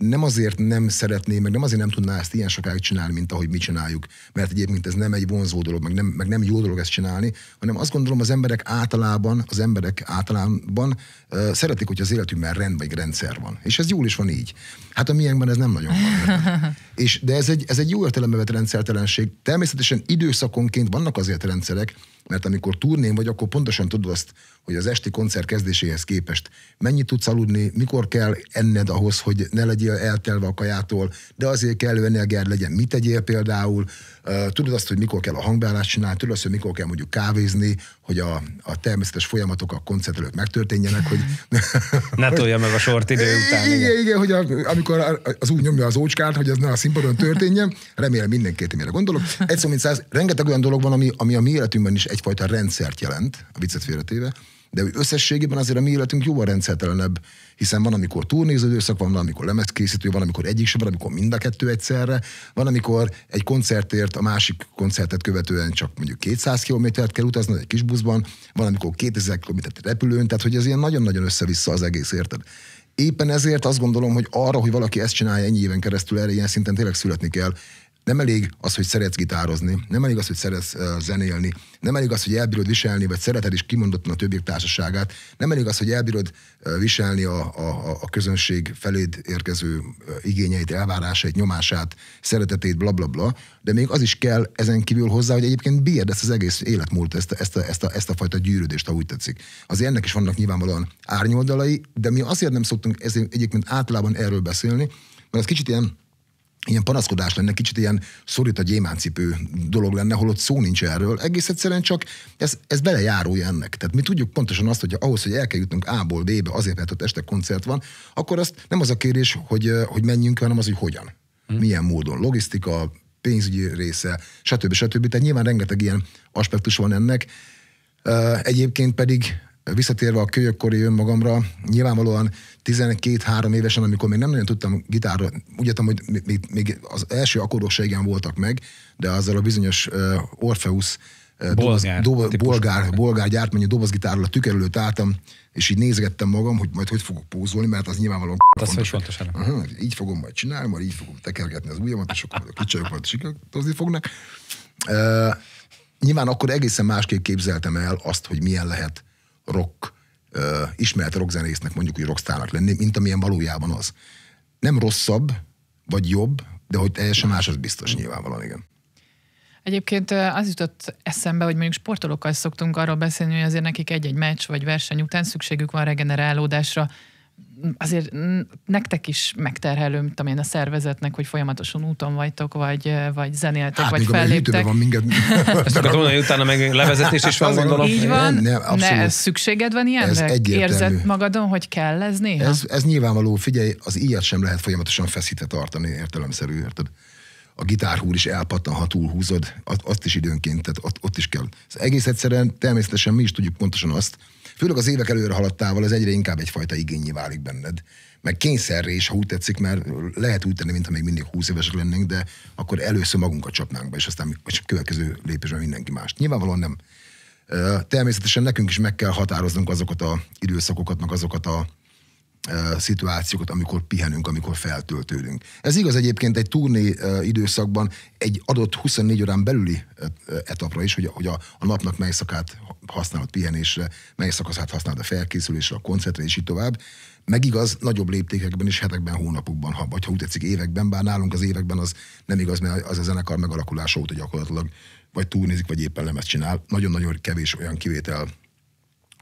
nem azért nem szeretné, meg nem azért nem tudná ezt ilyen sokáig csinálni, mint ahogy mi csináljuk, mert egyébként ez nem egy vonzó dolog, meg nem, meg nem jó dolog ezt csinálni, hanem azt gondolom az emberek általában, az emberek általában uh, szeretik, hogy az életünkben rend vagy rendszer van. És ez jól is van így. Hát a miénkben ez nem nagyon van. és, de ez egy, ez egy jó értelembe vett rendszertelenség. Természetesen időszakonként vannak azért rendszerek, mert amikor turnén vagy, akkor pontosan tudod azt, hogy az esti koncert kezdéséhez képest mennyit tudsz aludni, mikor kell enned ahhoz, hogy ne legyél eltelve a kajától, de azért kellő energiád legyen. Mit tegyél például, tudod azt, hogy mikor kell a hangbeállást csinálni, tudod azt, hogy mikor kell mondjuk kávézni, hogy a, a természetes folyamatok, a előtt megtörténjenek, hogy... ne tolja meg a sort idő után. Igen, igen, igen hogy a, amikor az úgy nyomja az ócskát, hogy ez ne a színpadon történjen, remélem mindenki mire gondolok. Egy szó, mint száz, rengeteg olyan dolog van, ami, ami a mi életünkben is egyfajta rendszert jelent, a viccet félretéve, de összességében azért a mi életünk jóval rendszertelenebb, hiszen van, amikor turnéző időszak van, van, amikor lemezkészítő, van, amikor egyik sem, van, amikor mind a kettő egyszerre, van, amikor egy koncertért a másik koncertet követően csak mondjuk 200 kilométert kell utazni egy kis buszban, van, amikor 2000 kilométert repülőn, tehát hogy ez ilyen nagyon-nagyon össze-vissza az egész, érted? Éppen ezért azt gondolom, hogy arra, hogy valaki ezt csinálja ennyi éven keresztül, erre ilyen szinten tényleg születni kell nem elég az, hogy szeretsz gitározni, nem elég az, hogy szeretsz zenélni, nem elég az, hogy elbírod viselni, vagy szereted is kimondottan a többiek társaságát, nem elég az, hogy elbírod viselni a, a, a közönség feléd érkező igényeit, elvárásait, nyomását, szeretetét, blablabla, bla, bla, de még az is kell ezen kívül hozzá, hogy egyébként bírd ezt az egész életmúlt, ezt, ezt, a, ezt, a, ezt a fajta gyűrődést, ha úgy tetszik. Azért ennek is vannak nyilvánvalóan árnyoldalai, de mi azért nem szoktunk ezért egyébként általában erről beszélni, mert az kicsit ilyen ilyen panaszkodás lenne, kicsit ilyen szorít a gyémáncipő dolog lenne, holott szó nincs erről. Egész egyszerűen csak ez, ez belejárója ennek. Tehát mi tudjuk pontosan azt, hogy ahhoz, hogy el kell jutnunk A-ból B-be, azért, mert ott este koncert van, akkor azt nem az a kérés, hogy, hogy menjünk, hanem az, hogy hogyan. Hmm. Milyen módon. Logisztika, pénzügyi része, stb. stb. Tehát nyilván rengeteg ilyen aspektus van ennek. Egyébként pedig visszatérve a kölyökkori önmagamra, nyilvánvalóan 12-3 évesen, amikor még nem nagyon tudtam gitárra, úgy értem, hogy még, még az első akkordok se igen voltak meg, de azzal a bizonyos uh, Orpheus bolgár, doboz, bolgár, bolgár gyártmányi dobozgitárral a tükerülőt álltam, és így nézgettem magam, hogy majd hogy fogok pózolni, mert az nyilvánvalóan hát az fontos. fontos uh-huh, így fogom majd csinálni, majd így fogom tekergetni az ujjamat, és akkor a kicsajok majd sikertozni fognak. Uh, nyilván akkor egészen másképp képzeltem el azt, hogy milyen lehet rock, uh, ismert rockzenésznek, mondjuk hogy rockstárnak lenni, mint amilyen valójában az. Nem rosszabb, vagy jobb, de hogy teljesen más, az biztos nyilvánvalóan, igen. Egyébként az jutott eszembe, hogy mondjuk sportolókkal szoktunk arról beszélni, hogy azért nekik egy-egy meccs vagy verseny után szükségük van regenerálódásra azért nektek is megterhelő, mint amilyen a szervezetnek, hogy folyamatosan úton vagytok, vagy, vagy zenéltek, hát, vagy felléptek. van minket. Ezt mondani, utána meg levezetés is van, gondolom. Így van. Nem, nem, ne, ez szükséged van ilyenre? Ez Érzed magadon, hogy kell ez néha? Ez, ez nyilvánvaló, figyelj, az ilyet sem lehet folyamatosan feszítve tartani, értelemszerű, érted? a gitárhúr is elpattan, ha húzod, azt is időnként, tehát ott, ott is kell. Ez egész egyszerűen természetesen mi is tudjuk pontosan azt, főleg az évek előre haladtával ez egyre inkább egyfajta igényé válik benned. Meg kényszerre is, ha úgy tetszik, mert lehet úgy tenni, mintha még mindig 20 évesek lennénk, de akkor először magunkat csapnánk be, és aztán a következő lépésben mindenki más. Nyilvánvalóan nem. Természetesen nekünk is meg kell határoznunk azokat a az időszakokat, meg azokat a szituációkat, amikor pihenünk, amikor feltöltődünk. Ez igaz egyébként egy turné időszakban egy adott 24 órán belüli etapra is, hogy, hogy a, a napnak mely szakát használod pihenésre, mely szakaszát használod a felkészülésre, a koncertre és így tovább. Meg igaz nagyobb léptékekben is, hetekben, hónapokban, ha, vagy ha úgy tetszik években, bár nálunk az években az nem igaz, mert az a zenekar megalakulása óta gyakorlatilag vagy túlnézik, vagy éppen lemez csinál. Nagyon-nagyon kevés olyan kivétel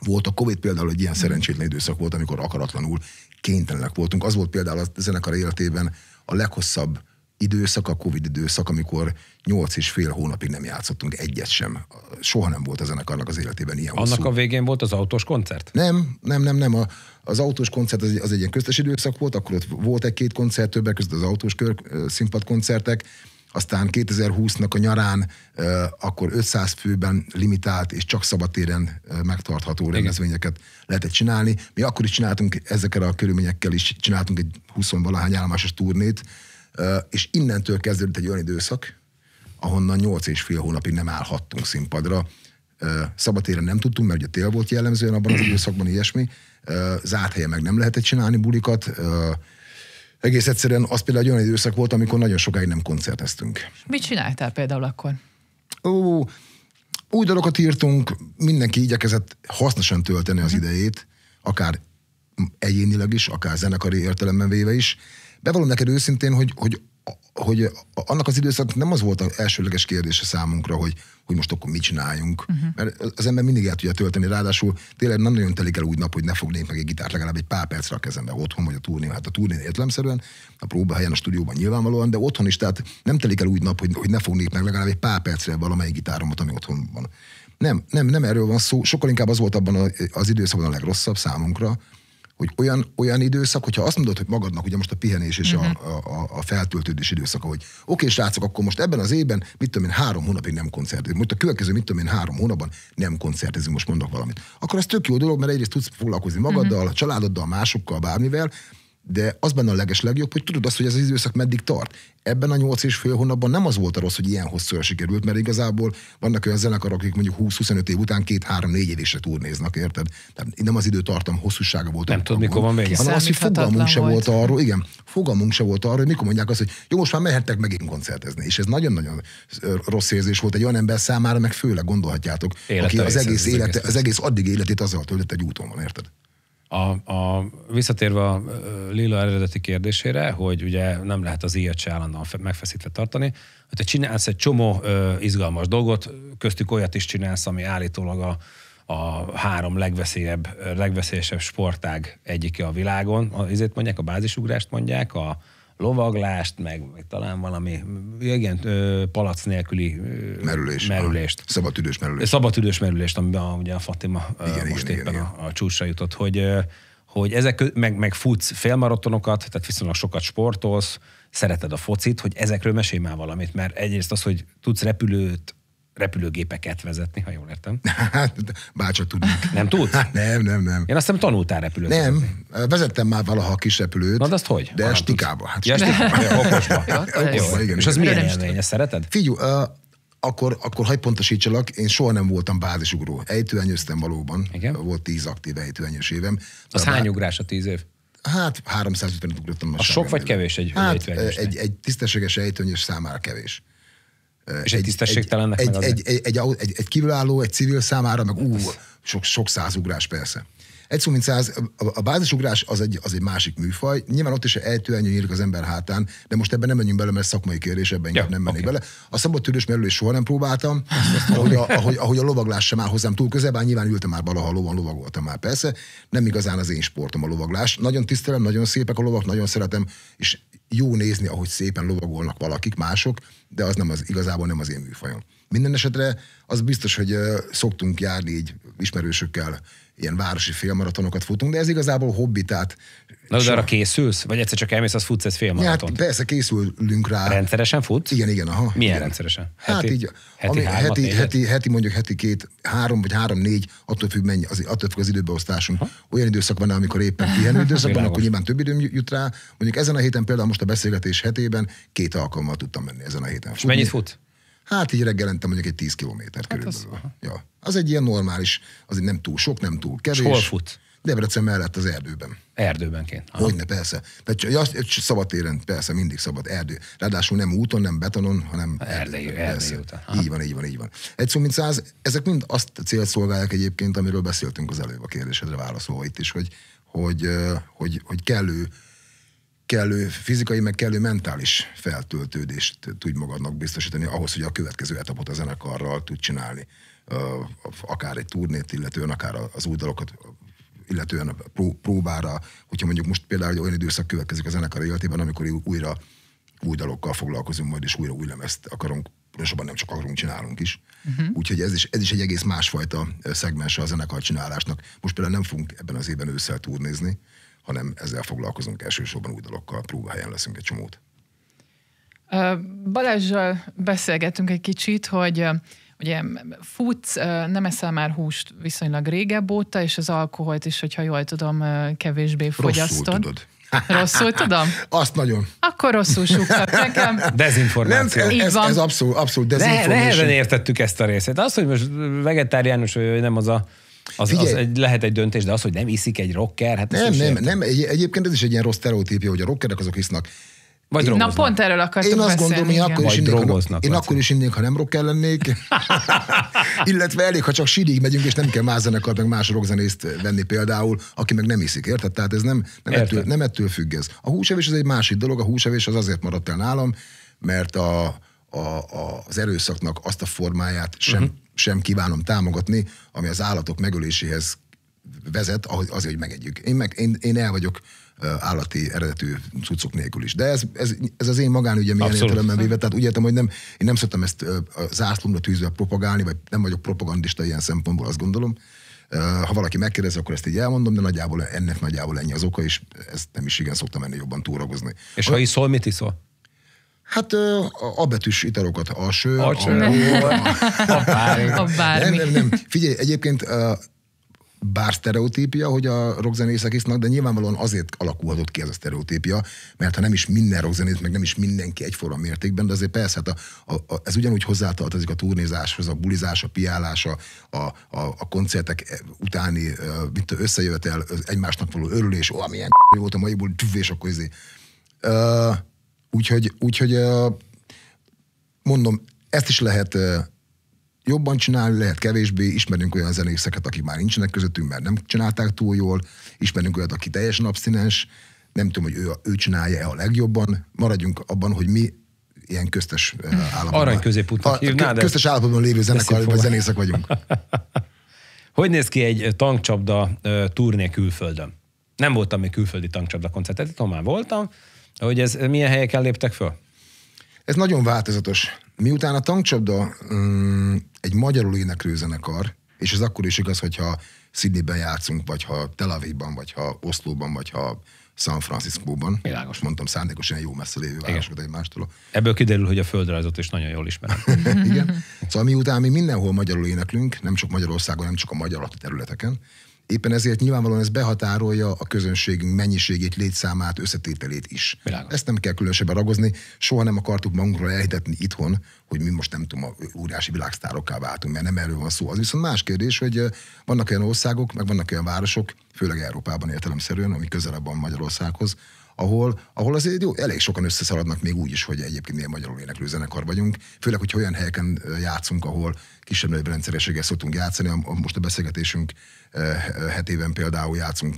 volt a Covid például egy ilyen szerencsétlen időszak volt, amikor akaratlanul kénytelenek voltunk. Az volt például a zenekar életében a leghosszabb időszak, a Covid időszak, amikor nyolc és fél hónapig nem játszottunk egyet sem. Soha nem volt a zenekarnak az életében ilyen Annak hosszú. a végén volt az autós koncert? Nem, nem, nem, nem. A, az autós koncert az egy, az egy ilyen köztes időszak volt, akkor ott volt egy-két koncert, többek között az autós kör, színpad koncertek, aztán 2020-nak a nyarán akkor 500 főben limitált és csak szabadtéren megtartható rendezvényeket lehetett csinálni. Mi akkor is csináltunk ezekkel a körülményekkel is, csináltunk egy 20-valahány állomásos turnét, és innentől kezdődött egy olyan időszak, ahonnan 8 és fél hónapig nem állhattunk színpadra. Szabatéren nem tudtunk, mert ugye tél volt jellemzően abban az időszakban ilyesmi. Zárt helyen meg nem lehetett csinálni bulikat, egész egyszerűen az például egy olyan időszak volt, amikor nagyon sokáig nem koncerteztünk. Mit csináltál például akkor? Ó, új dalokat írtunk, mindenki igyekezett hasznosan tölteni az mhm. idejét, akár egyénileg is, akár zenekari értelemben véve is. Bevallom neked őszintén, hogy, hogy hogy annak az időszaknak nem az volt az elsőleges kérdése számunkra, hogy, hogy most akkor mit csináljunk. Uh-huh. Mert az ember mindig el tudja tölteni, ráadásul tényleg nem nagyon telik el úgy nap, hogy ne fognék meg egy gitárt legalább egy pár percre a kezembe otthon, vagy a turnén. Hát a turnén értelemszerűen, a próbahelyen, a stúdióban nyilvánvalóan, de otthon is, tehát nem telik el úgy nap, hogy, hogy ne fognék meg legalább egy pár percre valamelyik gitáromat, ami otthon van. Nem, nem, nem erről van szó. Sokkal inkább az volt abban az időszakban a legrosszabb számunkra, hogy olyan, olyan időszak, hogyha azt mondod, hogy magadnak ugye most a pihenés és uh-huh. a, a, a feltöltődés időszaka, hogy oké, okay, srácok, akkor most ebben az évben, mit tudom én, három hónapig nem koncertezünk, most a következő, mit tudom én, három hónapban nem koncertezünk, most mondok valamit. Akkor az tök jó dolog, mert egyrészt tudsz foglalkozni magaddal, uh-huh. a családoddal, másokkal, bármivel, de az benne a leges legjobb, hogy tudod azt, hogy ez az időszak meddig tart. Ebben a nyolc és fél hónapban nem az volt a rossz, hogy ilyen hosszúra sikerült, mert igazából vannak olyan zenekarok, akik mondjuk 20-25 év után két-három-négy évésre turnéznak, érted? Tehát nem az időtartam hosszúsága volt. Nem tudom, mikor van még. Hanem az, hogy fogalmunk se volt arról, igen, fogalmunk se volt arról, hogy mikor mondják azt, hogy jó, most már mehettek megint koncertezni. És ez nagyon-nagyon rossz érzés volt egy olyan ember számára, meg főleg gondolhatjátok, Élete aki az egész, élete, az egész addig életét azzal töltött egy úton van, érted? A, a, visszatérve a Lila eredeti kérdésére, hogy ugye nem lehet az ilyet se állandóan megfeszítve tartani, hogy te csinálsz egy csomó ö, izgalmas dolgot, köztük olyat is csinálsz, ami állítólag a, a három legveszélyebb, legveszélyesebb sportág egyike a világon. Az ezért mondják, a bázisugrást mondják, a, lovaglást, meg, meg talán valami, igen, palac nélküli merülés, merülést. A szabadüdős merülést. Szabadüdős merülést, amiben a, ugye a Fatima igen, most igen, éppen igen, a, a csúcsra jutott, hogy, hogy ezek, meg, meg futsz félmaratonokat, tehát viszonylag sokat sportolsz, szereted a focit, hogy ezekről mesélj már valamit, mert egyrészt az, hogy tudsz repülőt repülőgépeket vezetni, ha jól értem. Hát, bárcsak tudnék. Nem tudsz? Hát nem, nem, nem. Én azt hiszem tanultál repülőt. Nem, vezetni. vezettem már valaha a kis repülőt. Na, de azt hogy? De Honnan stikába. Hát, ja, stikába. Ja, okosba. Ja, okosba, igen. És az milyen élmény? Ezt szereted? Figyú, uh, akkor, akkor hagyj pontosítsalak, én soha nem voltam bázisugró. Ejtőenyőztem valóban. Igen? Volt tíz aktív ejtőenyős évem. Az hány bár... ugrás a tíz év? Hát 350-et ugrottam. A sok vagy kevés egy hát, egy, egy tisztességes ejtőnyös számára kevés. És egy, egy tisztességtelennek egy, meg egy, egy, egy, egy, egy kívülálló, egy civil számára, meg ú, sok, sok száz ugrás persze. Egy szó mint száz, a, a bázisugrás az egy, az egy másik műfaj. Nyilván ott is eltően nyílik az ember hátán, de most ebben nem menjünk bele, mert szakmai kérdés, ebben ja, nem mennék okay. bele. A szabadtűrős merülés soha nem próbáltam, ahogy a, ahogy, ahogy a lovaglás sem áll hozzám túl közel, bár nyilván ültem már valaha lovon, lovagoltam már persze. Nem igazán az én sportom a lovaglás. Nagyon tisztelem, nagyon szépek a lovak, nagyon szeretem, és jó nézni, ahogy szépen lovagolnak valakik mások, de az nem az igazából nem az én műfajom. Minden esetre az biztos, hogy szoktunk járni így ismerősökkel ilyen városi félmaratonokat futunk, de ez igazából hobbi, tehát... Na, de arra készülsz? Vagy egyszer csak elmész, az futsz ez félmaratont? Ja, hát persze, készülünk rá. Rendszeresen futsz? Igen, igen, aha. Milyen igen. rendszeresen? Hát heti, így, heti, ami, hármat, heti, heti, heti, mondjuk heti két, három vagy három, négy, attól függ, mennyi, az, attól függ az időbeosztásunk. Ha? Olyan időszak van, amikor éppen pihenő időszak van, akkor nyilván több időm jut rá. Mondjuk ezen a héten például most a beszélgetés hetében két alkalommal tudtam menni ezen a héten. És mennyit fut? Hát így reggelente mondjuk egy 10 kilométer hát körülbelül. Az... Ja. az egy ilyen normális, azért nem túl sok, nem túl kevés. És hol fut? Debrecen mellett az erdőben. Erdőbenként. Aha. Hogyne, persze. Tehát, ja, szabadtéren, persze, mindig szabad erdő. Ráadásul nem úton, nem betonon, hanem erdőben. Erdei, erdei után. Így van, így van, így van. Egy szó, mint száz, ezek mind azt célt szolgálják egyébként, amiről beszéltünk az előbb a kérdésedre válaszolva itt is, hogy, hogy, hogy, hogy kellő kellő fizikai, meg kellő mentális feltöltődést tudj magadnak biztosítani ahhoz, hogy a következő etapot a zenekarral tud csinálni. Akár egy turnét illetően, akár az új dalokat illetően a próbára, hogyha mondjuk most például olyan időszak következik a zenekar életében, amikor újra új dalokkal foglalkozunk majd, is újra új lemezt akarunk, pontosabban nem csak akarunk, csinálunk is. Uh-huh. Úgyhogy ez is, ez is egy egész másfajta szegmense a zenekar csinálásnak. Most például nem fogunk ebben az évben ősszel turnézni, hanem ezzel foglalkozunk elsősorban új dalokkal, próbahelyen leszünk egy csomót. Balázsral beszélgettünk egy kicsit, hogy ugye futsz, nem eszel már húst viszonylag régebb óta, és az alkoholt is, hogyha jól tudom, kevésbé fogyasztod. Rosszul tudod. Rosszul tudom? Azt nagyon. Akkor rosszul súgtak nekem. Dezinformáció. Nem, ez, ez, ez abszolút, abszolút dezinformáció. Ne, nehezen értettük ezt a részét. Az, hogy most vegetáriánus hogy nem az a az, Figyelj, az egy, lehet egy döntés, de az, hogy nem iszik egy rocker, hát Nem, nem, nem. Egy, egyébként ez is egy ilyen rossz sztereotípia, hogy a rockerek azok isznak. Vagy én, drogoznak. Na pont erről akartunk Én azt gondolom, hogy akkor, is innék, ha, én akkor is innék, ha nem rocker lennék. Illetve elég, ha csak sírig megyünk, és nem kell más zenekar, meg más rockzenészt venni például, aki meg nem iszik, érted? Tehát ez nem, nem, ettől, nem ettől függ ez. A húsevés az egy másik dolog, a húsevés az azért maradt el nálam, mert a, a, a, az erőszaknak azt a formáját sem uh-huh sem kívánom támogatni, ami az állatok megöléséhez vezet, azért, hogy megegyük. Én, meg, én, én el vagyok állati eredetű cuccok nélkül is. De ez, ez, ez az én magánügyem ilyen értelemben véve. Tehát úgy értem, hogy nem, én nem szoktam ezt a zászlomra tűzve propagálni, vagy nem vagyok propagandista ilyen szempontból, azt gondolom. Ha valaki megkérdez, akkor ezt így elmondom, de nagyjából ennek nagyjából ennyi az oka, és ezt nem is igen szoktam ennél jobban túragozni. És ha, ha iszol, mit iszol? Hát a betűs italokat, a ső, a, cső, a, a, a, bármi. a bármi. Nem, nem, nem. Figyelj, egyébként bár sztereotípia, hogy a rockzenészek isznak, de nyilvánvalóan azért alakulhatott ki ez a sztereotípia, mert ha nem is minden rockzenész, meg nem is mindenki egyforma mértékben, de azért persze, hát a, a, a, ez ugyanúgy hozzátartozik a turnézáshoz, a bulizás, a piálás, a, a, a koncertek utáni mint összejövetel, egymásnak való örülés, ó, milyen volt a mai buli, és akkor ezért. Uh, Úgyhogy, úgyhogy mondom, ezt is lehet jobban csinálni, lehet kevésbé, ismerünk olyan zenészeket, akik már nincsenek közöttünk, mert nem csinálták túl jól, ismerünk olyat, aki teljesen abszinens, nem tudom, hogy ő, ő csinálja-e a legjobban, maradjunk abban, hogy mi ilyen köztes állapotban. Arany középútnak hívnád. Köztes állapotban lévő zenekar, vagy zenészek vagyunk. hogy néz ki egy tankcsapda turné külföldön? Nem voltam még külföldi tankcsapda koncertet, itthon már voltam, hogy ez milyen helyeken léptek föl? Ez nagyon változatos. Miután a tankcsapda um, egy magyarul éneklő zenekar, és ez akkor is igaz, hogyha Sydneyben játszunk, vagy ha Tel Avivban, vagy ha Oszlóban, vagy ha San Franciscóban. Világos. Mondtam szándékosan jó messze lévő városokat egymástól. Ebből kiderül, hogy a földrajzot is nagyon jól ismer. Igen. Szóval miután mi mindenhol magyarul éneklünk, nem csak Magyarországon, nem csak a magyar területeken, Éppen ezért nyilvánvalóan ez behatárolja a közönségünk mennyiségét, létszámát, összetételét is. Világos. Ezt nem kell különösebben ragozni, soha nem akartuk magunkról elhitetni itthon, hogy mi most nem tudom, a óriási világsztárokká váltunk, mert nem erről van szó. Az viszont más kérdés, hogy vannak olyan országok, meg vannak olyan városok, főleg Európában értelemszerűen, ami közelebb van Magyarországhoz, ahol, ahol azért jó, elég sokan összeszaladnak még úgy is, hogy egyébként milyen magyarul éneklő zenekar vagyunk, főleg, hogy olyan helyeken játszunk, ahol kisebb nagyobb rendszerességgel szoktunk játszani. most a beszélgetésünk hetében például játszunk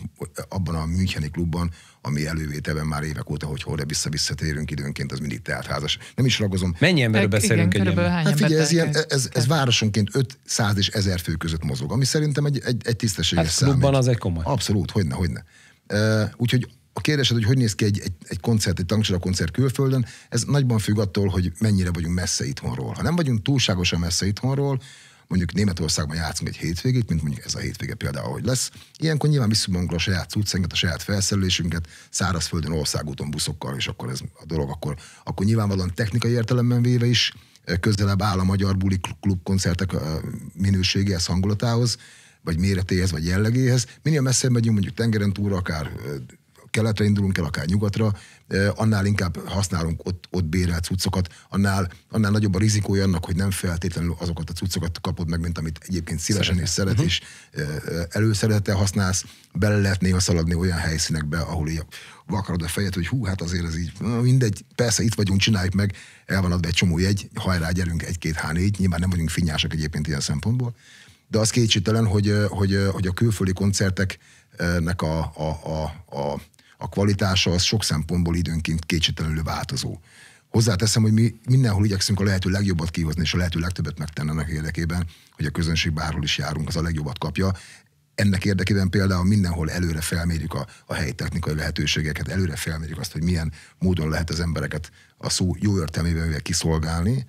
abban a Müncheni klubban, ami elővételben már évek óta, hogy hol vissza visszatérünk időnként, az mindig teltházas. Nem is ragozom. Mennyi emberről hát beszélünk igen, egy hát figyelj, ez, ilyen, ez, ez, városonként 500 és 1000 fő között mozog, ami szerintem egy, egy, egy tisztességes hát, szám. az egy komoly. Abszolút, hogyne, hogyne. Uh, úgyhogy a kérdésed, hogy hogy néz ki egy, egy, egy koncert, egy tankcsora koncert külföldön, ez nagyban függ attól, hogy mennyire vagyunk messze itthonról. Ha nem vagyunk túlságosan messze itthonról, mondjuk Németországban játszunk egy hétvégét, mint mondjuk ez a hétvége például, hogy lesz. Ilyenkor nyilván visszük magunkra a saját cuccánkat, a saját felszerelésünket, szárazföldön, országúton, buszokkal, és akkor ez a dolog, akkor, akkor nyilvánvalóan technikai értelemben véve is eh, közelebb áll a magyar buli klubkoncertek eh, minőségéhez, hangulatához, vagy méretéhez, vagy jellegéhez. Minél messzebb megyünk, mondjuk tengeren túlra, akár eh, keletre indulunk el, akár nyugatra, annál inkább használunk ott, ott bérelt cuccokat, annál, annál nagyobb a rizikója annak, hogy nem feltétlenül azokat a cuccokat kapod meg, mint amit egyébként szívesen és szeret, uh-huh. és előszeretettel használsz. Bele lehet néha szaladni olyan helyszínekbe, ahol így vakarod a fejed, hogy hú, hát azért ez így, mindegy, persze itt vagyunk, csináljuk meg, el van adva egy csomó jegy, hajrá, gyerünk, egy-két, há, négy, nyilván nem vagyunk finnyások egyébként ilyen szempontból, de az kétségtelen, hogy, hogy, hogy a külföldi koncerteknek a, a, a, a a kvalitása az sok szempontból időnként kétségtelenül változó. Hozzáteszem, hogy mi mindenhol igyekszünk a lehető legjobbat kihozni, és a lehető legtöbbet megtenni annak érdekében, hogy a közönség bárhol is járunk, az a legjobbat kapja. Ennek érdekében például mindenhol előre felmérjük a, a helyi technikai lehetőségeket, előre felmérjük azt, hogy milyen módon lehet az embereket a szó jó értelmében kiszolgálni,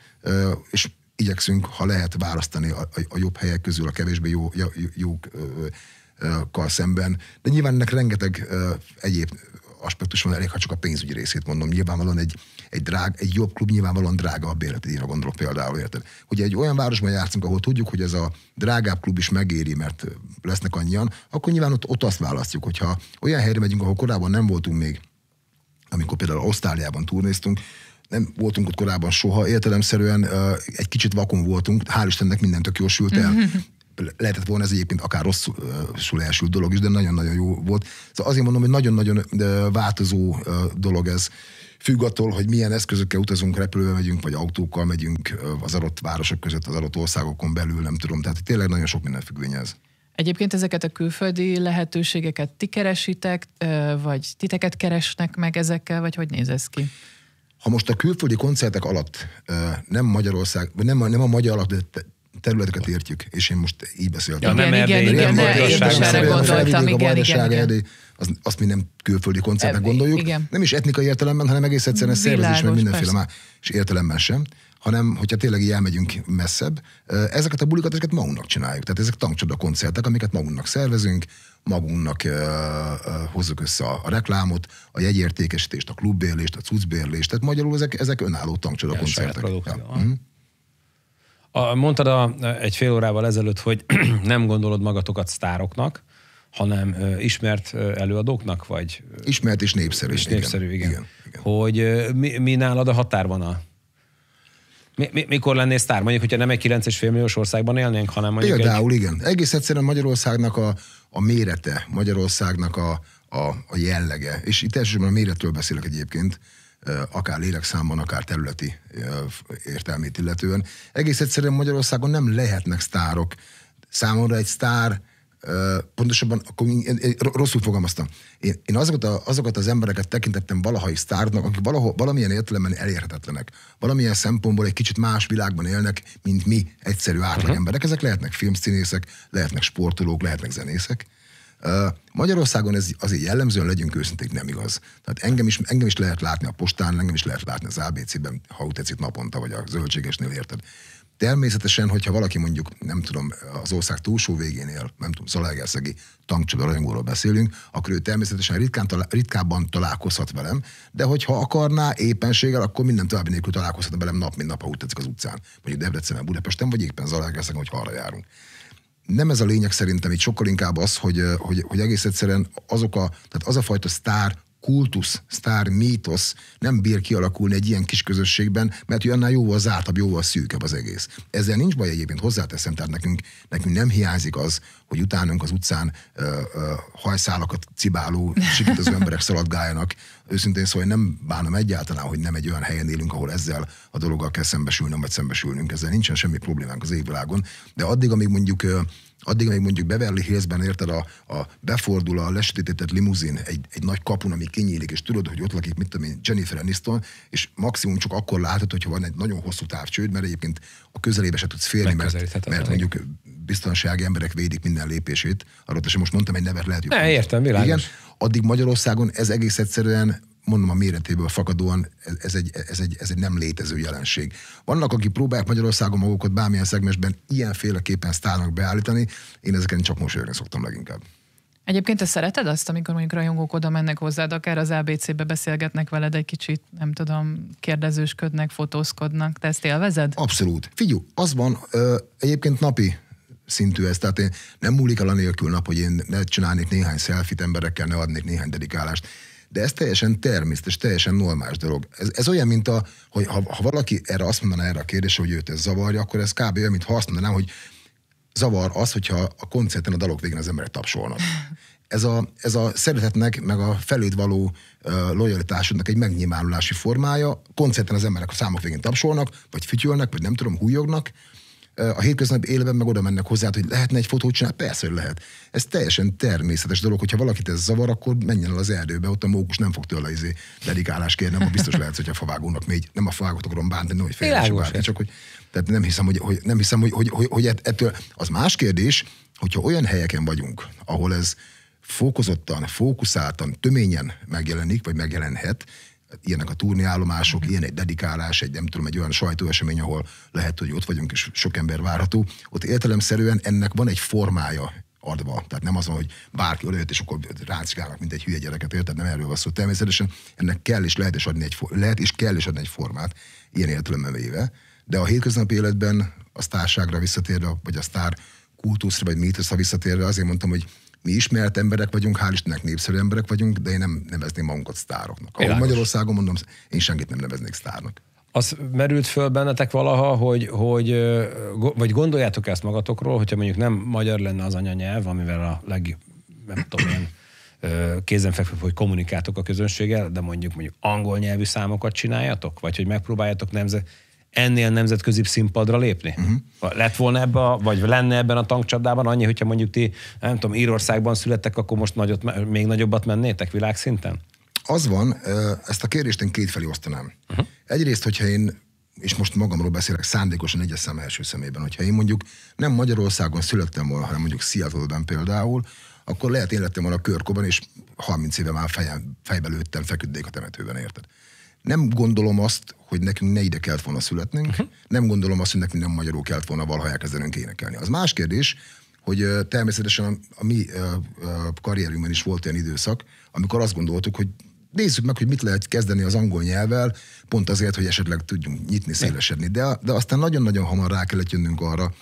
és igyekszünk, ha lehet választani a, a, a jobb helyek közül, a kevésbé jó, jó, jó kal szemben. De nyilván ennek rengeteg egyéb aspektus van, elég ha csak a pénzügyi részét mondom. Nyilvánvalóan egy, egy, drág, egy jobb klub nyilvánvalóan drága a díjra gondolok például, érted? Hogy egy olyan városban játszunk, ahol tudjuk, hogy ez a drágább klub is megéri, mert lesznek annyian, akkor nyilván ott, ott azt választjuk, hogyha olyan helyre megyünk, ahol korábban nem voltunk még, amikor például Ausztráliában turnéztunk, nem voltunk ott korábban soha, értelemszerűen egy kicsit vakon voltunk, hál' Istennek mindent, tök jósült el. Mm-hmm lehetett volna ez egyébként akár rosszul első dolog is, de nagyon-nagyon jó volt. Szóval azért mondom, hogy nagyon-nagyon változó dolog ez. Függ attól, hogy milyen eszközökkel utazunk, repülővel megyünk, vagy autókkal megyünk az adott városok között, az adott országokon belül, nem tudom. Tehát tényleg nagyon sok minden függvény ez. Egyébként ezeket a külföldi lehetőségeket ti keresitek, vagy titeket keresnek meg ezekkel, vagy hogy néz ez ki? Ha most a külföldi koncertek alatt nem Magyarország, vagy nem a, nem a magyar alatt, de területeket értjük, és én most így beszéltem. Ja, nem igen, Erdély, igen, igen, igen, igen, erre gondoltam, igen, igen, igen. Az, azt mi nem külföldi koncertnek gondoljuk. Igen. Nem is etnikai értelemben, hanem egész egyszerűen szervezés, meg mindenféle más és értelemben sem hanem hogyha tényleg így elmegyünk messzebb, ezeket a bulikat ezeket magunknak csináljuk. Tehát ezek tankcsoda koncertek, amiket magunknak szervezünk, magunknak uh, uh, hozzuk össze a, a reklámot, a jegyértékesítést, a klubbérlést, a cuccbérlést, tehát magyarul ezek, ezek önálló tankcsoda koncertek. Ja. Mhm. A, mondtad a, egy fél órával ezelőtt, hogy nem gondolod magatokat sztároknak, hanem ö, ismert előadóknak, vagy... Ismert és népszerű. És népszerű, igen. igen, igen. Hogy ö, mi, mi nálad a a... Mi, mi, mikor lennél sztár? Mondjuk, hogyha nem egy 9,5 milliós országban élnénk, hanem mondjuk Például egy... igen. Egész egyszerűen Magyarországnak a, a mérete, Magyarországnak a, a, a jellege, és itt elsősorban a méretről beszélek egyébként, akár lélekszámban, akár területi értelmét illetően. Egész egyszerűen Magyarországon nem lehetnek sztárok. Számomra egy sztár, pontosabban, akkor rosszul fogalmaztam. Én, én azokat, a, azokat az embereket tekintettem valaha is sztárnak, akik valahol, valamilyen értelemben elérhetetlenek. Valamilyen szempontból egy kicsit más világban élnek, mint mi, egyszerű átlag uh-huh. emberek. Ezek lehetnek filmszínészek, lehetnek sportolók, lehetnek zenészek. Magyarországon ez azért jellemzően, legyünk őszinték, nem igaz. Tehát engem is, engem is lehet látni a postán, engem is lehet látni az ABC-ben, ha úgy tetszik naponta, vagy a zöldségesnél, érted? Természetesen, hogyha valaki mondjuk, nem tudom, az ország túlsó végénél, nem tudom, Szalaegerszegi tankcsoda rajongóról beszélünk, akkor ő természetesen ritkán, ritkábban találkozhat velem, de hogyha akarná éppenséggel, akkor minden további nélkül találkozhatna velem nap, mint nap, ha úgy tetszik az utcán, mondjuk Debrecenben, Budapesten, vagy éppen Zalaegerszegen, hogy arra járunk nem ez a lényeg szerintem, itt sokkal inkább az, hogy, eh, hogy, hogy egész egyszerűen azok a, tehát az a fajta sztár kultusz, sztár, mítosz nem bír kialakulni egy ilyen kis közösségben, mert ő annál jóval zártabb, jóval szűkebb az egész. Ezzel nincs baj egyébként, hozzáteszem, tehát nekünk, nekünk nem hiányzik az, hogy utánunk az utcán ö, ö, hajszálakat cibáló, az emberek szaladgáljanak. Őszintén szóval én nem bánom egyáltalán, hogy nem egy olyan helyen élünk, ahol ezzel a dologgal kell szembesülnöm, vagy szembesülnünk. Ezzel nincsen semmi problémánk az évvilágon. De addig, amíg mondjuk ö, addig még mondjuk Beverly Hillsben érted a, a befordul a lesütített limuzin egy, egy nagy kapun, ami kinyílik, és tudod, hogy ott lakik, mit tudom én, Jennifer Aniston, és maximum csak akkor látod, hogyha van egy nagyon hosszú távcsőd, mert egyébként a közelébe se tudsz félni, mert, mert mondjuk biztonsági emberek védik minden lépését. Arról és most mondtam egy nevet, lehet, hogy... Ne, értem, világos. Igen, addig Magyarországon ez egész egyszerűen mondom a méretéből fakadóan ez egy, ez, egy, ez egy nem létező jelenség. Vannak, akik próbálják Magyarországon magukat bármilyen szegmesben ilyenféleképpen sztárnak beállítani, én ezeken csak mosolyogni szoktam leginkább. Egyébként te szereted azt, amikor mondjuk rajongók oda mennek hozzád, akár az ABC-be beszélgetnek veled egy kicsit, nem tudom, kérdezősködnek, fotózkodnak, te ezt élvezed? Abszolút. Figyú, az van, ö, egyébként napi szintű ez, tehát én nem múlik el nélkül nap, hogy én ne csinálnék néhány szelfit emberekkel, ne adnék néhány dedikálást. De ez teljesen természetes, teljesen normális dolog. Ez, ez olyan, mint a, hogy ha, ha valaki erre azt mondaná erre a kérdésre, hogy őt ez zavarja, akkor ez kb. olyan, ha azt mondanám, hogy zavar az, hogyha a koncerten a dalok végén az emberek tapsolnak. Ez a, ez a szeretetnek, meg a felőd való uh, lojalitásodnak egy megnyilvánulási formája. Koncerten az emberek a számok végén tapsolnak, vagy fütyülnek, vagy nem tudom, hújognak, a hétköznapi életben meg oda mennek hozzá, hogy lehetne egy fotót csinálni, persze, hogy lehet. Ez teljesen természetes dolog, hogyha valakit ez zavar, akkor menjen el az erdőbe, ott a mókus nem fog tőle izé dedikálást kérni, nem biztos lehet, hogy a favágónak még nem a favágótokon bántani, hogy félre csak hogy tehát nem hiszem, hogy, hogy, nem hiszem, hogy, hogy, hogy, hogy ettől az más kérdés, hogyha olyan helyeken vagyunk, ahol ez, fókozottan, fókuszáltan, töményen megjelenik, vagy megjelenhet, Hát ilyenek a turnéállomások, mhm. ilyen egy dedikálás, egy nem tudom, egy olyan sajtóesemény, ahol lehet, hogy ott vagyunk, és sok ember várható. Ott értelemszerűen ennek van egy formája, adva. Tehát nem az van, hogy bárki odajött, és akkor ráncigálnak, mint egy hülye gyereket, érted? Nem erről van szó. Természetesen ennek kell és lehet is adni egy, lehet és kell is adni egy formát, ilyen értelemben véve. De a hétköznapi életben a sztárságra visszatérve, vagy a sztár kultuszra, vagy mítoszra visszatérve, azért mondtam, hogy mi ismert emberek vagyunk, hál' Istennek népszerű emberek vagyunk, de én nem nevezném magunkat sztároknak. Ahol Magyarországon mondom, én senkit nem neveznék sztárnak. Az merült föl bennetek valaha, hogy, hogy vagy gondoljátok ezt magatokról, hogyha mondjuk nem magyar lenne az anyanyelv, amivel a leg, nem tudom én, kézenfekvő, hogy kommunikáltok a közönséggel, de mondjuk mondjuk angol nyelvű számokat csináljatok? Vagy hogy megpróbáljátok nemzet, ennél nemzetközi színpadra lépni? Uh-huh. Lett volna ebben, vagy lenne ebben a tankcsapdában annyi, hogyha mondjuk ti, nem tudom, Írországban születtek, akkor most nagyot, még nagyobbat mennétek világszinten? Az van, ezt a kérdést én kétfelé osztanám. Uh-huh. Egyrészt, hogyha én és most magamról beszélek szándékosan egyes szem első szemében, hogyha én mondjuk nem Magyarországon születtem volna, hanem mondjuk Seattle-ben például, akkor lehet én lettem volna a körkoban, és 30 éve már fejem, fejbe lőttem, feküdték a temetőben, érted? Nem gondolom azt, hogy nekünk ne ide kellett volna születnünk, uh-huh. nem gondolom azt, hogy nekünk nem magyarul kellett volna valaha elkezdenünk énekelni. Az más kérdés, hogy természetesen a, a mi karrierünkben is volt olyan időszak, amikor azt gondoltuk, hogy nézzük meg, hogy mit lehet kezdeni az angol nyelvvel, pont azért, hogy esetleg tudjunk nyitni, szélesedni. De, de aztán nagyon-nagyon hamar rá kellett jönnünk arra,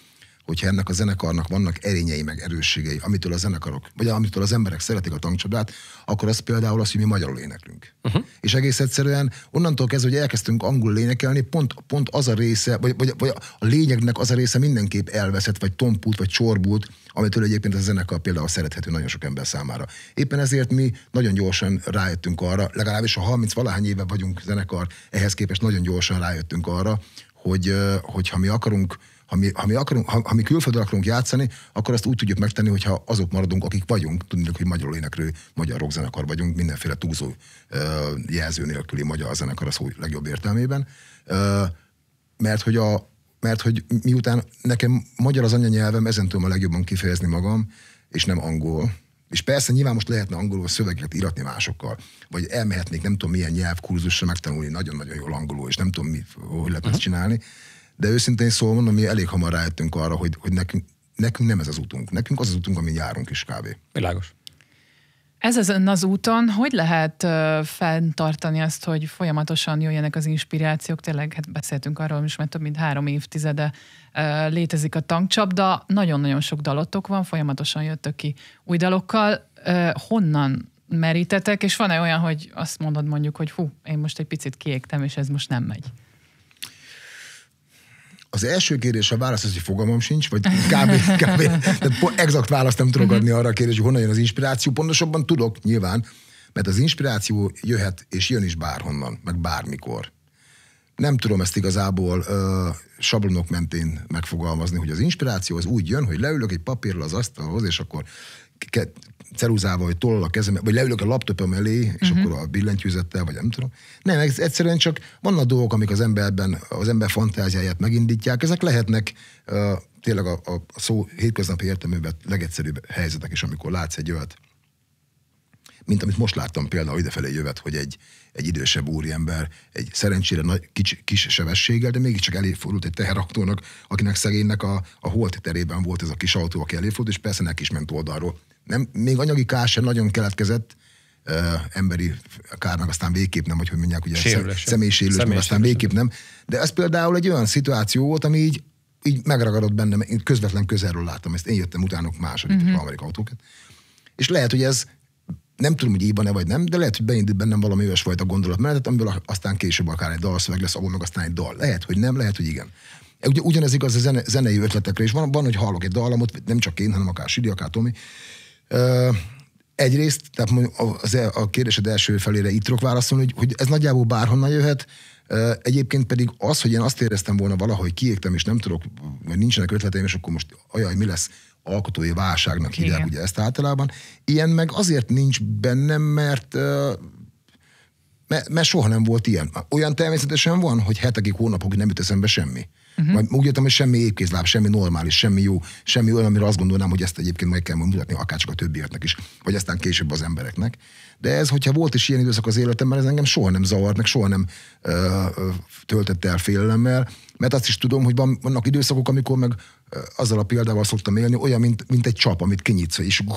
hogyha ennek a zenekarnak vannak erényei meg erősségei, amitől a zenekarok, vagy amitől az emberek szeretik a tankcsodát, akkor az például az, hogy mi magyarul éneklünk. Uh-huh. És egész egyszerűen onnantól kezdve, hogy elkezdtünk angol énekelni, pont, pont az a része, vagy, vagy, vagy a lényegnek az a része mindenképp elveszett, vagy tompult, vagy csorbult, amitől egyébként a zenekar például szerethető nagyon sok ember számára. Éppen ezért mi nagyon gyorsan rájöttünk arra, legalábbis a 30 valahány éve vagyunk zenekar, ehhez képest nagyon gyorsan rájöttünk arra, hogy hogyha mi akarunk ha mi, ha mi, akarunk, ha, ha mi külföldön akarunk játszani, akkor azt úgy tudjuk megtenni, hogyha azok maradunk, akik vagyunk. Tudjuk, hogy magyar énekrő, magyar rockzenekar vagyunk, mindenféle túlzó uh, jelző nélküli magyar zenekar a szó legjobb értelmében. uh, mert hogy a, mert hogy miután nekem magyar az anyanyelvem, ezen tudom a legjobban kifejezni magam, és nem angol. És persze nyilván most lehetne angolul szövegeket iratni másokkal, vagy elmehetnék nem tudom milyen nyelvkurzusra megtanulni nagyon-nagyon jól angolul, és nem tudom, mi, hogy lehet uh-huh. ezt csinálni de őszintén szóval mondom, mi elég hamar rájöttünk arra, hogy, hogy nekünk, nekünk nem ez az útunk. Nekünk az az útunk, amin járunk is kávé. Világos. Ez az ön az úton, hogy lehet uh, fenntartani azt, hogy folyamatosan jöjjenek az inspirációk? Tényleg, hát beszéltünk arról is, mert több mint három évtizede uh, létezik a tankcsapda, nagyon-nagyon sok dalotok van, folyamatosan jöttök ki új dalokkal. Uh, honnan merítetek, és van-e olyan, hogy azt mondod mondjuk, hogy hú, én most egy picit kiégtem, és ez most nem megy? az első kérdés a válasz az, hogy fogalmam sincs, vagy kb. kb. tehát exakt választ nem tudok adni arra a kérdés, hogy honnan jön az inspiráció. Pontosabban tudok, nyilván, mert az inspiráció jöhet és jön is bárhonnan, meg bármikor. Nem tudom ezt igazából ö, sablonok mentén megfogalmazni, hogy az inspiráció az úgy jön, hogy leülök egy papírral az asztalhoz, és akkor ceruzával, vagy tollal a kezem, vagy leülök a laptopom elé, és uh-huh. akkor a billentyűzettel, vagy nem tudom. Nem, egyszerűen csak vannak dolgok, amik az emberben, az ember fantáziáját megindítják, ezek lehetnek uh, tényleg a, a szó hétköznapi értelmében legegyszerűbb helyzetek is, amikor látsz egy olyat, mint amit most láttam például idefelé jövet, hogy egy, egy idősebb úriember egy szerencsére nagy, kis, kis sebességgel, de mégiscsak eléfordult egy teheraktónak, akinek szegénynek a, a holt terében volt ez a kis autó, aki eléfordult, és persze neki is ment oldalról. Nem, még anyagi kár sem nagyon keletkezett, Uh, emberi kárnak, aztán végképp nem, vagy hogy mondják, ugye Sérülesen. személyisérülés, személy aztán végképp nem. De ez például egy olyan szituáció volt, ami így, így megragadott bennem, én közvetlen közelről láttam ezt, én jöttem utánok második uh-huh. Mhm. amerikai autókat. És lehet, hogy ez nem tudom, hogy így van-e vagy nem, de lehet, hogy beindít bennem valami olyasfajta gondolatmenetet, amiből aztán később akár egy dalszöveg lesz, abból meg aztán egy dal. Lehet, hogy nem, lehet, hogy igen. Ugye, ugyanez igaz a zene, zenei ötletekre is. Van, van, hogy hallok egy dalamot, nem csak én, hanem akár Sidi, akár Tomi. egyrészt, tehát az, e, a kérdésed első felére itt tudok válaszolni, hogy, hogy ez nagyjából bárhonnan jöhet, Egyébként pedig az, hogy én azt éreztem volna valahogy kiégtem, és nem tudok, vagy nincsenek ötleteim, és akkor most ajaj, mi lesz, alkotói válságnak hívják ugye ezt általában. Ilyen meg azért nincs bennem, mert mert, mert soha nem volt ilyen. Olyan természetesen van, hogy hetekig, hónapokig nem jut eszembe semmi. Uh-huh. Majd úgy értem, hogy semmi épkézláb, semmi normális, semmi jó, semmi olyan, amire azt gondolnám, hogy ezt egyébként meg kell mutatni, akár csak a többieknek is, vagy aztán később az embereknek. De ez, hogyha volt is ilyen időszak az életemben, ez engem soha nem zavart, meg soha nem ö, ö, töltött el félelemmel, mert azt is tudom, hogy van, vannak időszakok, amikor meg ö, azzal a példával szoktam élni, olyan, mint, mint egy csap, amit kinyitsz, és uh,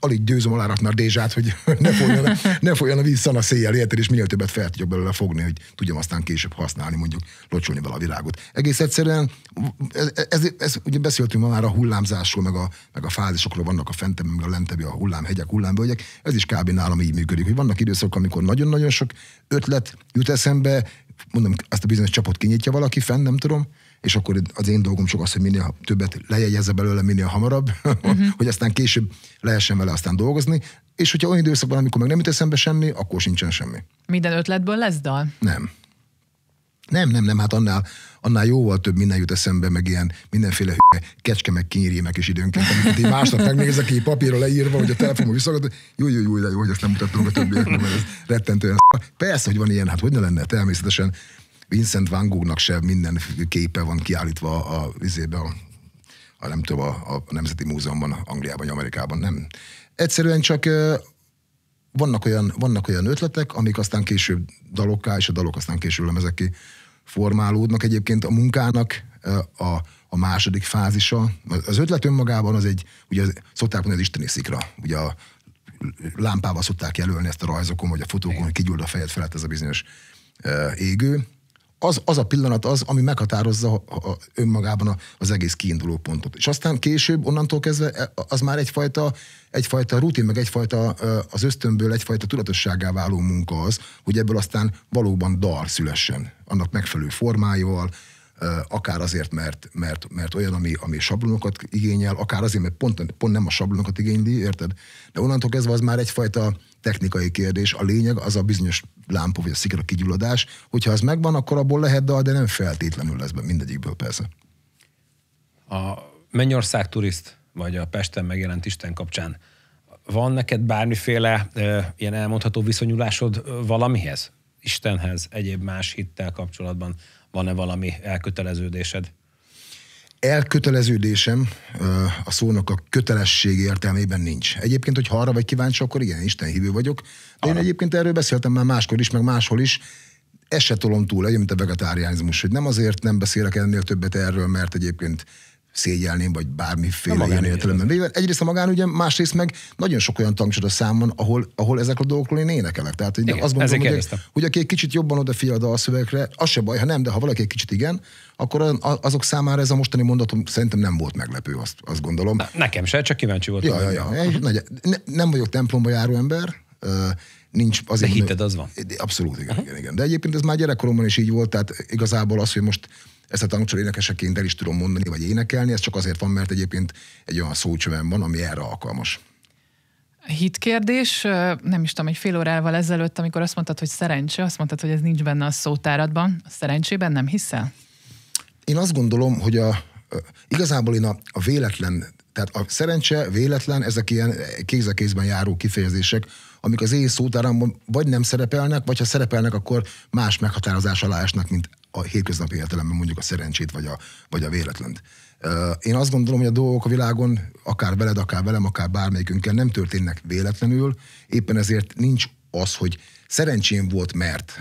alig győzöm alárakni a dézsát, hogy ne folyjon, ne folyjon a víz szana széjjel, érted, és minél többet fel tudjak belőle fogni, hogy tudjam aztán később használni, mondjuk locsolni vele a világot. Egész egyszerűen, ez, ez, ez ugye beszéltünk ma már a hullámzásról, meg a, meg a fázisokról, vannak a fentebb, meg a lentebbi, a hullámhegyek, hullámvölgyek, ez is kb. nálam így működik, hogy vannak időszakok, amikor nagyon-nagyon sok ötlet jut eszembe, mondom, azt a bizonyos csapot kinyitja valaki fenn, nem tudom, és akkor az én dolgom csak az, hogy minél többet lejegyezze belőle minél hamarabb, uh-huh. hogy aztán később lehessen vele aztán dolgozni, és hogyha olyan időszak van, amikor meg nem jut eszembe semmi, akkor sincsen semmi. Minden ötletből lesz dal? Nem. Nem, nem, nem, hát annál, annál jóval több minden jut eszembe, meg ilyen mindenféle hülye, kecske, meg kinyírjémek is időnként, amiket én másnap megnézek így papírra leírva, hogy a telefonon visszagadott, jó, jó, jó, de jó, hogy ezt nem mutattunk a többieknek, mert ez rettentően Persze, hogy van ilyen, hát hogy ne lenne, természetesen Vincent Van Goghnak se minden képe van kiállítva a vizébe, a, a nem tudom, a, a Nemzeti Múzeumban, Angliában, Amerikában, nem. Egyszerűen csak vannak olyan, vannak olyan ötletek, amik aztán később dalokká, és a dalok aztán később ki, formálódnak. Egyébként a munkának a, a második fázisa, az ötlet önmagában az egy, ugye szokták mondani az isteni szikra, ugye a lámpával szokták jelölni ezt a rajzokon, vagy a fotókon, hogy kigyullad a fejed felett ez a bizonyos égő, az, az a pillanat az, ami meghatározza a, a, önmagában a, az egész kiinduló pontot. És aztán később, onnantól kezdve e, az már egyfajta, egyfajta rutin, meg egyfajta az ösztönből egyfajta tudatosságá váló munka az, hogy ebből aztán valóban dar szülessen, annak megfelelő formájával, akár azért, mert, mert, mert olyan, ami, ami sablonokat igényel, akár azért, mert pont, pont nem a sablonokat igényli, érted? De onnantól kezdve az már egyfajta, technikai kérdés. A lényeg az a bizonyos lámpa vagy a szikra kigyulladás. Hogyha az megvan, akkor abból lehet dal, de nem feltétlenül lesz be mindegyikből persze. A Mennyország turiszt, vagy a Pesten megjelent Isten kapcsán van neked bármiféle e, ilyen elmondható viszonyulásod valamihez? Istenhez, egyéb más hittel kapcsolatban van-e valami elköteleződésed? elköteleződésem a szónak a kötelesség értelmében nincs. Egyébként, hogy arra vagy kíváncsi, akkor igen, Isten hívő vagyok. De én egyébként erről beszéltem már máskor is, meg máshol is. Ezt se tolom túl, egyébként mint a vegetáriánizmus, hogy nem azért nem beszélek ennél többet erről, mert egyébként szégyelném, vagy bármiféle ilyen értelemben véve. Egyrészt a magán, ugye, másrészt meg nagyon sok olyan tankcsoda számon, ahol, ahol ezek a dolgokról én énekelek. Tehát ugye, igen, azt gondolom, hogy, hogy aki egy kicsit jobban odafigyel a szövegre, az se baj, ha nem, de ha valaki egy kicsit igen, akkor azok számára ez a mostani mondatom szerintem nem volt meglepő, azt, azt gondolom. Na, nekem se, csak kíváncsi voltam. Ja, ja, ja. nem vagyok templomba járó ember, nincs azért... De hited, az van. Abszolút, igen, igen, igen. De egyébként ez már gyerekkoromban is így volt, tehát igazából az, hogy most ezt a tanucsor énekeseként el is tudom mondani, vagy énekelni, ez csak azért van, mert egyébként egy olyan szócsövem van, ami erre alkalmas. Hitkérdés, nem is tudom, egy fél órával ezelőtt, amikor azt mondtad, hogy szerencse, azt mondtad, hogy ez nincs benne a szótáradban, a szerencsében nem hiszel? Én azt gondolom, hogy a, igazából én a, a véletlen tehát a szerencse, véletlen, ezek ilyen kéz a kézben járó kifejezések, amik az éj szótáramban vagy nem szerepelnek, vagy ha szerepelnek, akkor más meghatározás alá esnek, mint a hétköznapi értelemben mondjuk a szerencsét, vagy a, vagy a véletlent. Én azt gondolom, hogy a dolgok a világon, akár veled, akár velem, akár bármelyikünkkel nem történnek véletlenül, éppen ezért nincs az, hogy szerencsém volt, mert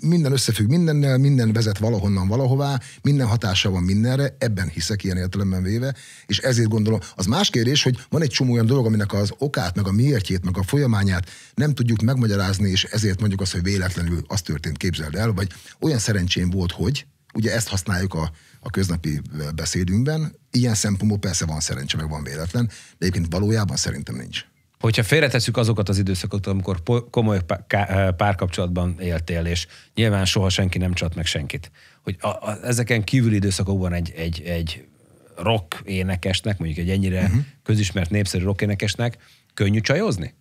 minden összefügg mindennel, minden vezet valahonnan valahová, minden hatása van mindenre, ebben hiszek ilyen értelemben véve, és ezért gondolom, az más kérdés, hogy van egy csomó olyan dolog, aminek az okát, meg a miértjét, meg a folyamányát nem tudjuk megmagyarázni, és ezért mondjuk azt, hogy véletlenül az történt, képzeld el, vagy olyan szerencsém volt, hogy, ugye ezt használjuk a, a köznapi beszédünkben, ilyen szempontból persze van szerencse, meg van véletlen, de egyébként valójában szerintem nincs hogyha félretesszük azokat az időszakokat, amikor komoly eh, párkapcsolatban éltél, és nyilván soha senki nem csat meg senkit, hogy a, a, ezeken kívüli időszakokban egy, egy, egy rock énekesnek, mondjuk egy ennyire uh-huh. közismert népszerű rock énekesnek könnyű csajozni?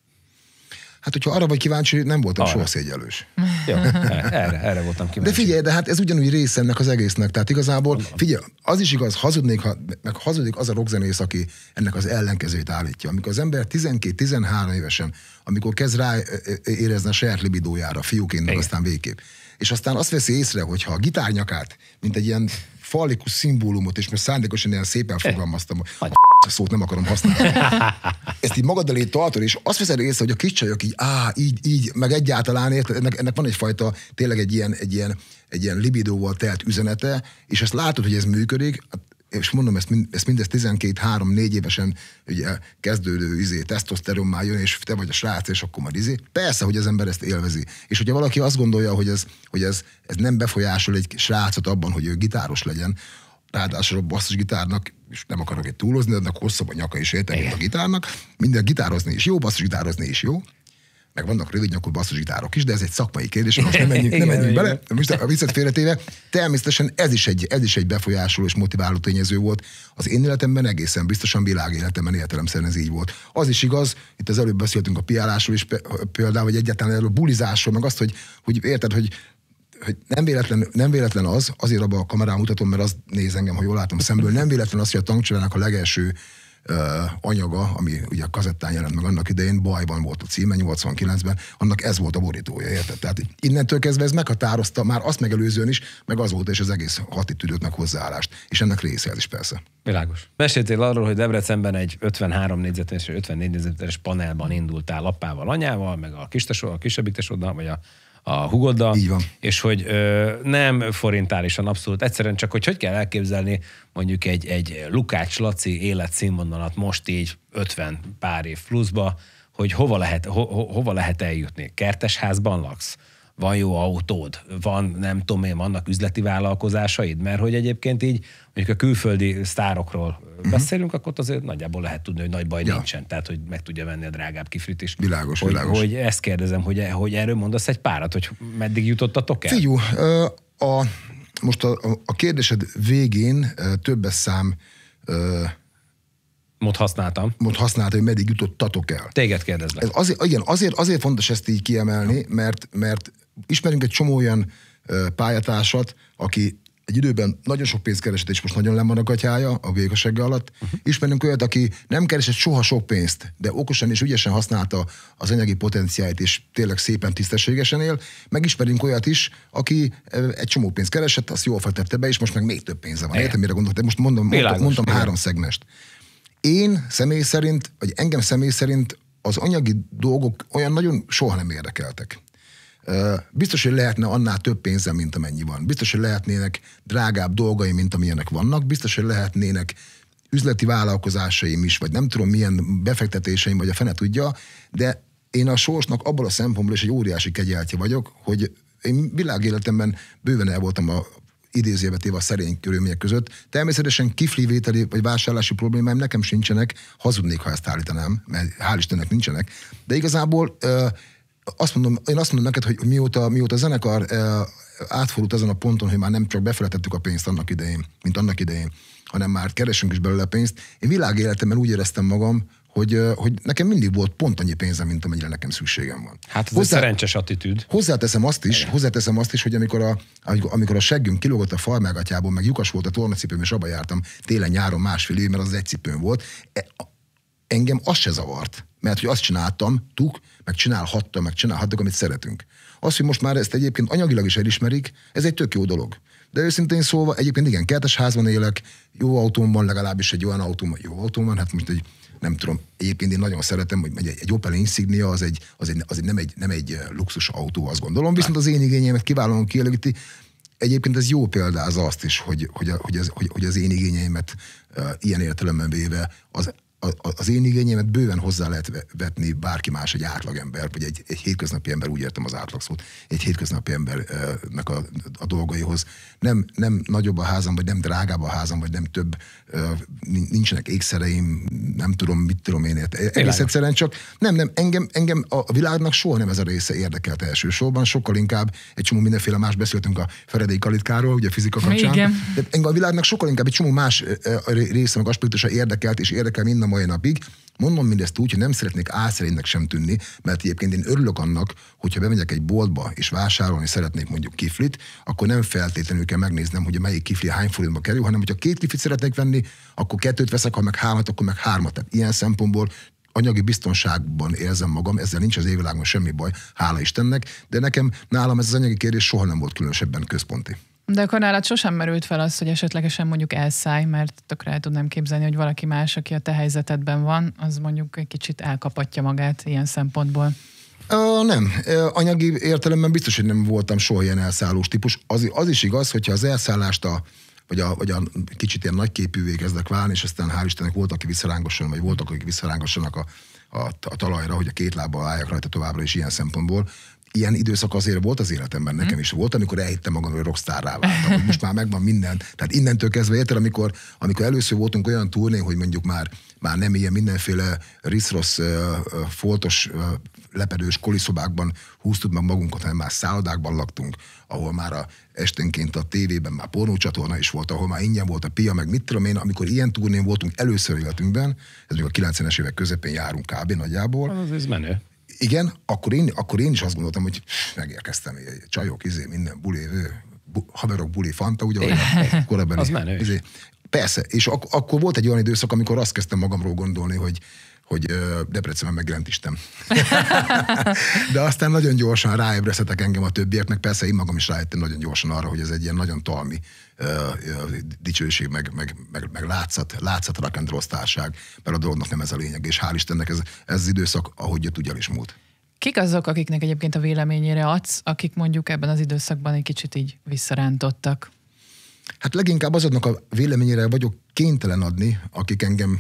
Hát, hogyha arra vagy kíváncsi, nem voltam arra. soha szégyelős. Jó, erre, erre voltam kíváncsi. De figyelj, de hát ez ugyanúgy része ennek az egésznek. Tehát igazából, figyelj, az is igaz, hazudnék, ha, meg hazudik az a rockzenész, aki ennek az ellenkezőjét állítja. Amikor az ember 12-13 évesen, amikor kezd rá e, e, e, érezni a saját libidójára, fiúként, aztán végképp. És aztán azt veszi észre, hogy ha a gitárnyakát, mint egy ilyen fallikus szimbólumot, és most szándékosan ilyen szépen fogalmaztam, hogy a szót nem akarom használni. Ezt így magad elé tartod, és azt veszed észre, hogy a kis csajok így, á, így, így, meg egyáltalán érted, ennek, ennek van egyfajta, tényleg egy ilyen, egy ilyen, egy ilyen libidóval telt üzenete, és ezt látod, hogy ez működik, hát és mondom, ezt, mind, ezt mindez 12-3-4 évesen ugye, kezdődő izé, tesztoszteron már jön, és te vagy a srác, és akkor már izé. Persze, hogy az ember ezt élvezi. És hogyha valaki azt gondolja, hogy ez, hogy ez, ez nem befolyásol egy srácot abban, hogy ő gitáros legyen, ráadásul a basszusgitárnak, és nem akarok egy túlozni, de annak hosszabb a nyaka is érte, mint a gitárnak. Minden gitározni is jó, gitározni is jó meg vannak rövid nyakú basszusgitárok is, de ez egy szakmai kérdés, most nem menjünk, nem menjünk bele. Most a viccet félretéve, természetesen ez is, egy, ez is egy befolyásoló és motiváló tényező volt. Az én életemben egészen biztosan világ életemben értelemszerűen ez így volt. Az is igaz, itt az előbb beszéltünk a piálásról is például, vagy egyáltalán erről a bulizásról, meg azt, hogy, hogy érted, hogy hogy nem véletlen, nem véletlen az, azért abba a kamerán mutatom, mert az néz engem, ha jól látom szemből, nem véletlen az, hogy a tankcsövenek a legelső anyaga, ami ugye a kazettán jelent meg annak idején, bajban volt a címe 89-ben, annak ez volt a borítója, érted? Tehát innentől kezdve ez meghatározta már azt megelőzően is, meg az volt és az egész attitűdöt meg hozzáállást, és ennek része ez is persze. Világos. Meséltél arról, hogy Debrecenben egy 53 négyzetes, 54 négyzetes panelban indultál apával, anyával, meg a kis tesó, a kisebbik tesóddal, vagy a a hugoda. Így van. És hogy ö, nem forintálisan, abszolút. Egyszerűen csak, hogy hogy kell elképzelni mondjuk egy, egy Lukács Laci életszínvonalat most így 50 pár év pluszba, hogy hova lehet, ho, ho, hova lehet eljutni? Kertesházban laksz? van jó autód, van nem tudom én, vannak üzleti vállalkozásaid, mert hogy egyébként így mondjuk a külföldi sztárokról uh-huh. beszélünk, akkor ott azért nagyjából lehet tudni, hogy nagy baj ja. nincsen, tehát hogy meg tudja venni a drágább kifrit is. Világos, hogy, világos. Hogy ezt kérdezem, hogy, e- hogy erről mondasz egy párat, hogy meddig jutottatok el? Figyú, a, most a, a kérdésed végén többes szám Mot használtam. Mot használtam, hogy meddig jutottatok el. Téged kérdezlek. Ez azért, igen, azért, azért fontos ezt így kiemelni, mert, mert ismerünk egy csomó olyan pályatársat, aki egy időben nagyon sok pénzt keresett, és most nagyon lemarad a gatyája a végesegge alatt. Uh-huh. Ismerünk olyat, aki nem keresett soha sok pénzt, de okosan és ügyesen használta az anyagi potenciáit, és tényleg szépen tisztességesen él. Megismerünk olyat is, aki egy csomó pénzt keresett, azt jól feltette be, és most meg még több pénze van. Értem, mire gondoltam? Most mondom, Világos, mondtam három szegmest. Én személy szerint, vagy engem személy szerint az anyagi dolgok olyan nagyon soha nem érdekeltek. Biztos, hogy lehetne annál több pénze, mint amennyi van. Biztos, hogy lehetnének drágább dolgai, mint amilyenek vannak. Biztos, hogy lehetnének üzleti vállalkozásaim is, vagy nem tudom milyen befektetéseim, vagy a fene tudja, de én a sorsnak abban a szempontból is egy óriási kegyeltje vagyok, hogy én világéletemben bőven el voltam a idézőjelbe téve a szerény körülmények között. Természetesen kiflivételi vagy vásárlási problémáim nekem sincsenek, hazudnék, ha ezt állítanám, mert hál' Istennek nincsenek. De igazából uh, azt mondom, én azt mondom neked, hogy mióta, mióta a zenekar eh, átfordult ezen a ponton, hogy már nem csak befeletettük a pénzt annak idején, mint annak idején, hanem már keresünk is belőle pénzt. Én világéletemben úgy éreztem magam, hogy, eh, hogy nekem mindig volt pont annyi pénzem, mint amennyire nekem szükségem van. Hát ez Hozzá, egy szerencsés attitűd. Hozzáteszem azt is, Igen. hozzáteszem azt is, hogy amikor a, amikor a seggünk kilógott a falmágatjából, meg lyukas volt a tornacipőm, és abba jártam télen-nyáron másfél év, mert az egy cipőm volt, e- engem az se zavart, mert hogy azt csináltam, tuk, meg csinálhatta, meg csinálhattak, amit szeretünk. Az, hogy most már ezt egyébként anyagilag is elismerik, ez egy tök jó dolog. De őszintén szólva, egyébként igen, kertes házban élek, jó autóm van, legalábbis egy olyan autóm, jó autóm van, hát most egy, nem tudom, egyébként én nagyon szeretem, hogy egy, egy Opel Insignia az, egy, az, egy, az egy, nem, egy, nem egy eh, luxus autó, azt gondolom, viszont az én igényemet kiválóan kielégíti. Egyébként ez jó az azt is, hogy, hogy, hogy, az, hogy, hogy az én igényeimet uh, ilyen értelemben véve az az én igényemet bőven hozzá lehet vetni bárki más, egy átlagember, vagy egy, egy hétköznapi ember, úgy értem az átlag szót, egy hétköznapi embernek a, a dolgaihoz. Nem, nem nagyobb a házam, vagy nem drágább a házam, vagy nem több, nincsenek ékszereim, nem tudom, mit tudom én. érte. Egész egyszerűen csak, nem, nem, engem, engem a világnak soha nem ez a része érdekelt elsősorban, sokkal inkább egy csomó mindenféle más beszéltünk a Feredei Kalitkáról, ugye a fizika kapcsán. Igen. De engem a világnak sokkal inkább egy csomó más része, meg aspektusa érdekelt, és érdekel minden mai napig. Mondom mindezt úgy, hogy nem szeretnék álszerénynek sem tűnni, mert egyébként én örülök annak, hogyha bemegyek egy boltba és vásárolni szeretnék mondjuk kiflit, akkor nem feltétlenül kell megnéznem, hogy melyik kifli hány forintba kerül, hanem hogyha két kiflit szeretnék venni, akkor kettőt veszek, ha meg hármat, akkor meg hármat. Tehát ilyen szempontból anyagi biztonságban érzem magam, ezzel nincs az évvilágon semmi baj, hála Istennek, de nekem, nálam ez az anyagi kérdés soha nem volt különösebben központi. De akkor nálad sosem merült fel az, hogy esetlegesen mondjuk elszállj, mert tökre el tudnám képzelni, hogy valaki más, aki a te helyzetedben van, az mondjuk egy kicsit elkapatja magát ilyen szempontból. Ö, nem. anyagi értelemben biztos, hogy nem voltam soha ilyen elszállós típus. Az, az is igaz, hogyha az elszállást a vagy a, vagy a kicsit ilyen nagyképűvé kezdek válni, és aztán hál' Istennek volt, aki visszarángosan, vagy voltak, akik visszarángosanak a, a, a talajra, hogy a két lábbal álljak rajta továbbra is ilyen szempontból ilyen időszak azért volt az életemben, nekem mm. is volt, amikor elhittem magam, hogy rockstárrá váltam, hogy most már megvan minden. Tehát innentől kezdve, érted, amikor, amikor először voltunk olyan turnén, hogy mondjuk már, már nem ilyen mindenféle riszrosz, foltos, lepedős koliszobákban húztuk meg magunkat, hanem már szállodákban laktunk, ahol már a esténként a tévében már pornócsatorna is volt, ahol már ingyen volt a pia, meg mit tudom én, amikor ilyen turnén voltunk először életünkben, ez még a 90-es évek közepén járunk kb. nagyjából. Az, ez menő igen, akkor én, akkor én is azt gondoltam, hogy megérkeztem, egy csajok, izé, minden buli, bu, haverok, buli, fanta, ugye, olyan, korábban. az izé, Persze, és ak- akkor volt egy olyan időszak, amikor azt kezdtem magamról gondolni, hogy hogy Debrecenben Isten. De aztán nagyon gyorsan ráébresztetek engem a többieknek, persze én magam is rájöttem nagyon gyorsan arra, hogy ez egy ilyen nagyon talmi dicsőség, meg, meg, meg, meg látszat, látszat rakendrosztárság, mert a dolognak nem ez a lényeg, és hál' Istennek ez, ez az időszak, ahogy jött, ugyan is múlt. Kik azok, akiknek egyébként a véleményére adsz, akik mondjuk ebben az időszakban egy kicsit így visszarántottak? Hát leginkább azoknak a véleményére vagyok kénytelen adni, akik engem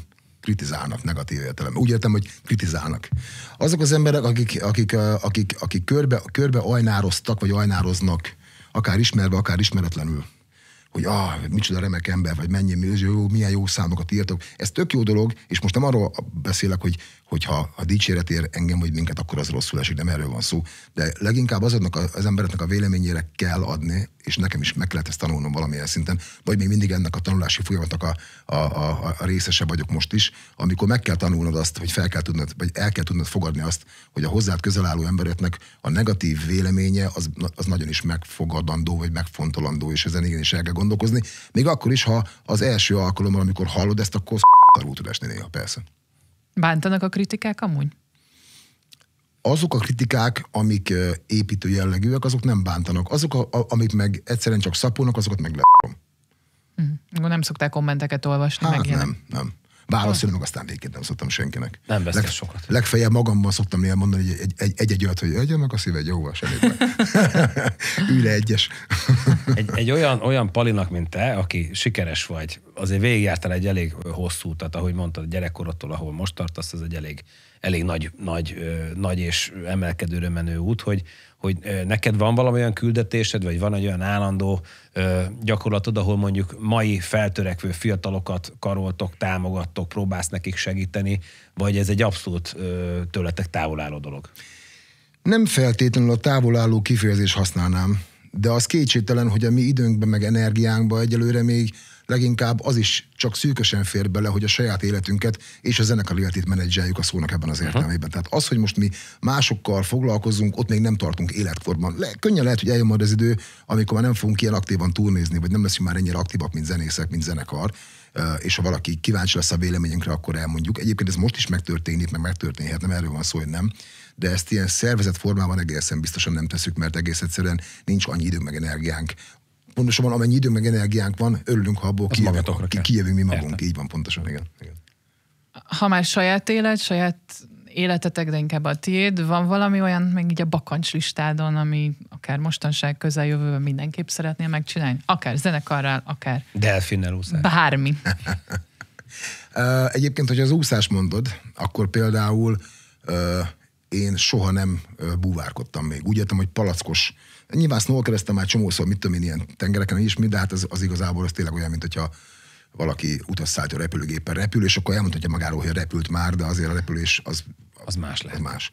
kritizálnak negatív értelemben. Úgy értem, hogy kritizálnak. Azok az emberek, akik, akik, akik, akik körbe, körbe ajnároztak, vagy ajnároznak, akár ismerve, akár ismeretlenül hogy ah, micsoda remek ember, vagy mennyi jó, milyen jó számokat írtok. Ez tök jó dolog, és most nem arról beszélek, hogy hogyha a dicséret ér engem vagy minket, akkor az rosszul esik, nem erről van szó. De leginkább azoknak az embereknek a véleményére kell adni, és nekem is meg kellett ezt tanulnom valamilyen szinten, vagy még mindig ennek a tanulási folyamatnak a, a, a, a részese vagyok most is, amikor meg kell tanulnod azt, hogy fel kell tudnod, vagy el kell tudnod fogadni azt, hogy a hozzád közel álló embereknek a negatív véleménye az, az nagyon is megfogadandó, vagy megfontolandó, és ezen igenis el kell gondolkozni, még akkor is, ha az első alkalommal, amikor hallod ezt, akkor szarul tud esni néha, persze. Bántanak a kritikák amúgy? Azok a kritikák, amik építő jellegűek, azok nem bántanak. Azok, a, amik meg egyszerűen csak szapulnak, azokat meg le... Mhm. Nem szokták kommenteket olvasni? Hát meg nem, nem meg aztán végig nem szoktam senkinek. Nem beszél Leg, sokat. Legfeljebb magamban szoktam néha mondani egy, egy, egy, egy olyat, hogy adja meg a szíved, jóval, semmi baj. Ülj le egyes. egy, egy olyan, olyan palinak, mint te, aki sikeres vagy, azért végigjártál egy elég hosszú utat, ahogy mondtad, gyerekkorodtól, ahol most tartasz, ez egy elég, elég nagy, nagy, nagy és emelkedőre menő út, hogy, hogy neked van valamilyen küldetésed, vagy van egy olyan állandó gyakorlatod, ahol mondjuk mai feltörekvő fiatalokat karoltok, támogattok, próbálsz nekik segíteni, vagy ez egy abszolút tőletek távolálló dolog? Nem feltétlenül a távolálló kifejezés használnám, de az kétségtelen, hogy a mi időnkben meg energiánkban egyelőre még leginkább az is csak szűkösen fér bele, hogy a saját életünket és a zenekar életét menedzseljük a szónak ebben az értelmében. Uh-huh. Tehát az, hogy most mi másokkal foglalkozunk, ott még nem tartunk életkorban. Le, könnyen lehet, hogy eljön majd az idő, amikor már nem fogunk ilyen aktívan túlnézni, vagy nem leszünk már ennyire aktívak, mint zenészek, mint zenekar és ha valaki kíváncsi lesz a véleményünkre, akkor elmondjuk. Egyébként ez most is megtörténik, meg megtörténhet, nem erről van szó, hogy nem. De ezt ilyen szervezet formában egészen biztosan nem teszük, mert egész egyszerűen nincs annyi idő meg energiánk pontosabban amennyi idő meg energiánk van, örülünk, ha abból kijövünk, ki, kijövünk mi magunk. Értem. Így van, pontosan, igen. igen. Ha már saját élet, saját életetek, de inkább a tiéd, van valami olyan, meg így a bakancs listádon, ami akár mostanság, közeljövőben mindenképp szeretnél megcsinálni? Akár zenekarral, akár... Delfinnel úszás. Bármi. Egyébként, hogy az úszás mondod, akkor például én soha nem búvárkodtam még. Úgy értem, hogy palackos. Nyilván snowkereztem már csomószor, szóval mit tudom én, ilyen tengereken is, mi, de hát az, az igazából az tényleg olyan, mint hogyha valaki a repülőgépen repül, és akkor elmondhatja magáról, hogy repült már, de azért a repülés az... Az más lehet. Az más.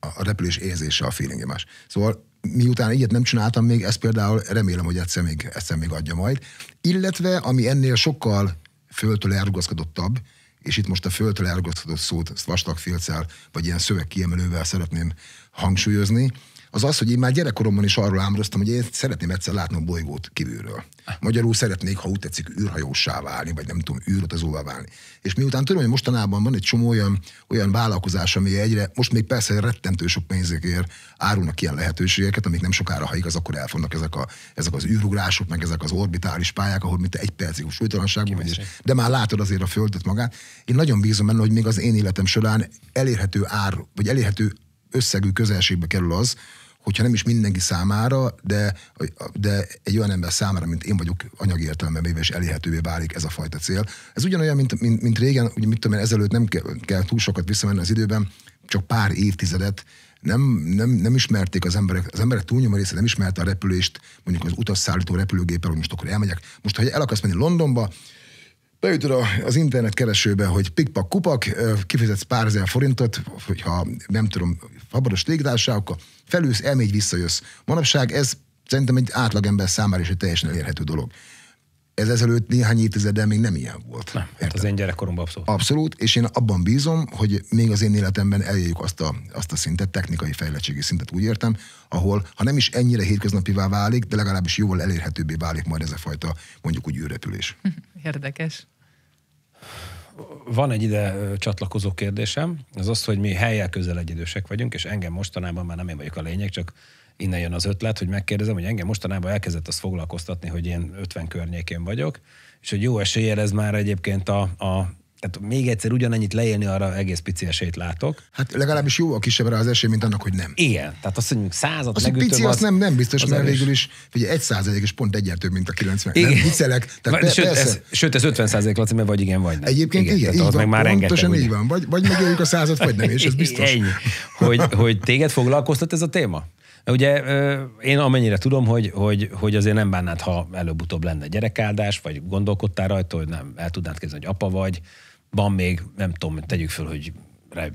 A repülés érzése, a feeling más. Szóval miután ilyet nem csináltam még, ezt például remélem, hogy egyszer még, egyszer még adja majd. Illetve, ami ennél sokkal föltől elrugaszkodottabb, és itt most a földtől elgazdatott szót, ezt vastagfilccel, vagy ilyen szövegkiemelővel szeretném hangsúlyozni, az az, hogy én már gyerekkoromban is arról álmodoztam, hogy én szeretném egyszer látni a bolygót kívülről. Magyarul szeretnék, ha úgy tetszik, űrhajósá válni, vagy nem tudom, űrutazóvá válni. És miután tudom, hogy mostanában van egy csomó olyan, olyan vállalkozás, ami egyre, most még persze rettentő sok pénzekért árulnak ilyen lehetőségeket, amik nem sokára, ha igaz, akkor elfognak ezek, a, ezek az űrugrások, meg ezek az orbitális pályák, ahol mint egy percig súlytalanságban vagy, de már látod azért a Földet magát. Én nagyon bízom benne, hogy még az én életem során elérhető ár, vagy elérhető összegű közelségbe kerül az, hogyha nem is mindenki számára, de, de egy olyan ember számára, mint én vagyok, anyagi értelemben véve és elérhetővé válik ez a fajta cél. Ez ugyanolyan, mint, mint, mint régen, ugye mit tudom én, ezelőtt nem kell, kell túl sokat visszamenni az időben, csak pár évtizedet nem, nem, nem ismerték az emberek, az emberek túlnyomó része nem ismerte a repülést, mondjuk az utasszállító repülőgéppel, hogy most akkor elmegyek. Most, ha el akarsz menni Londonba, beütöd az internet keresőbe, hogy pikpak kupak, kifizetsz pár ezer forintot, hogyha nem tudom, fabados légtársá, akkor felülsz, elmegy, visszajössz. Manapság ez szerintem egy átlagember számára is egy teljesen elérhető dolog. Ez ezelőtt néhány évtizeddel még nem ilyen volt. Nem, hát az én gyerekkoromban abszolút. Abszolút, és én abban bízom, hogy még az én életemben eljöjjük azt a, azt a szintet, technikai fejlettségi szintet úgy értem, ahol ha nem is ennyire hétköznapivá válik, de legalábbis jóval elérhetőbbé válik majd ez a fajta mondjuk úgy űrrepülés. Érdekes van egy ide csatlakozó kérdésem, az az, hogy mi helyek közel egyidősek vagyunk, és engem mostanában már nem én vagyok a lényeg, csak innen jön az ötlet, hogy megkérdezem, hogy engem mostanában elkezdett azt foglalkoztatni, hogy én 50 környékén vagyok, és hogy jó eséllyel ez már egyébként a, a tehát még egyszer ugyanennyit leélni arra egész pici esélyt látok. Hát legalábbis jó a kisebbre az esély, mint annak, hogy nem. Igen, tehát azt mondjuk százat az Pici az, az, nem, nem biztos, az mert erős. végül is, hogy egy százalék és pont egyért több, mint a 90. Igen. Nem, viccelek. Tehát Vá, sőt, ez, sőt, ez 50 százalék, Laci, mert vagy igen, vagy nem. Egyébként igen, igen igen így van, meg már pontosan rengeteg, így van. Vagy, vagy megéljük a százat, vagy nem, és ez biztos. Ennyi. Hogy, hogy téged foglalkoztat ez a téma? Ugye én amennyire tudom, hogy, hogy, hogy azért nem bánnád, ha előbb-utóbb lenne gyerekáldás, vagy gondolkodtál rajta, hogy nem el tudnád kezdeni, hogy apa vagy, van még, nem tudom, tegyük föl, hogy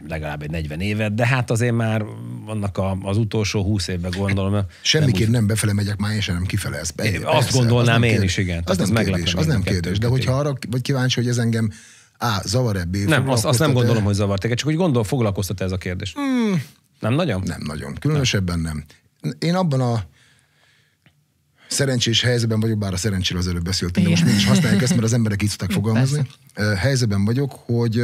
legalább egy 40 évet, de hát azért már vannak a, az utolsó 20 évben gondolom. Hát, semmiképp nem, nem befele megyek már, és nem kifele. Ez be, azt persze, gondolnám az én kérdés, is, igen. Az, az nem kérdés, az nem kérdés, de hogyha arra vagy kíváncsi, hogy ez engem á, zavar ebbé. Nem, azt, azt nem gondolom, hogy zavar téged, csak hogy gondol, foglalkoztat ez a kérdés. Hmm. Nem nagyon? Nem nagyon. Különösebben nem. nem. Én abban a szerencsés helyzetben vagyok, bár a szerencsére az előbb beszéltem, de most mégis használják ezt, mert az emberek így szokták fogalmazni. Persze. Helyzetben vagyok, hogy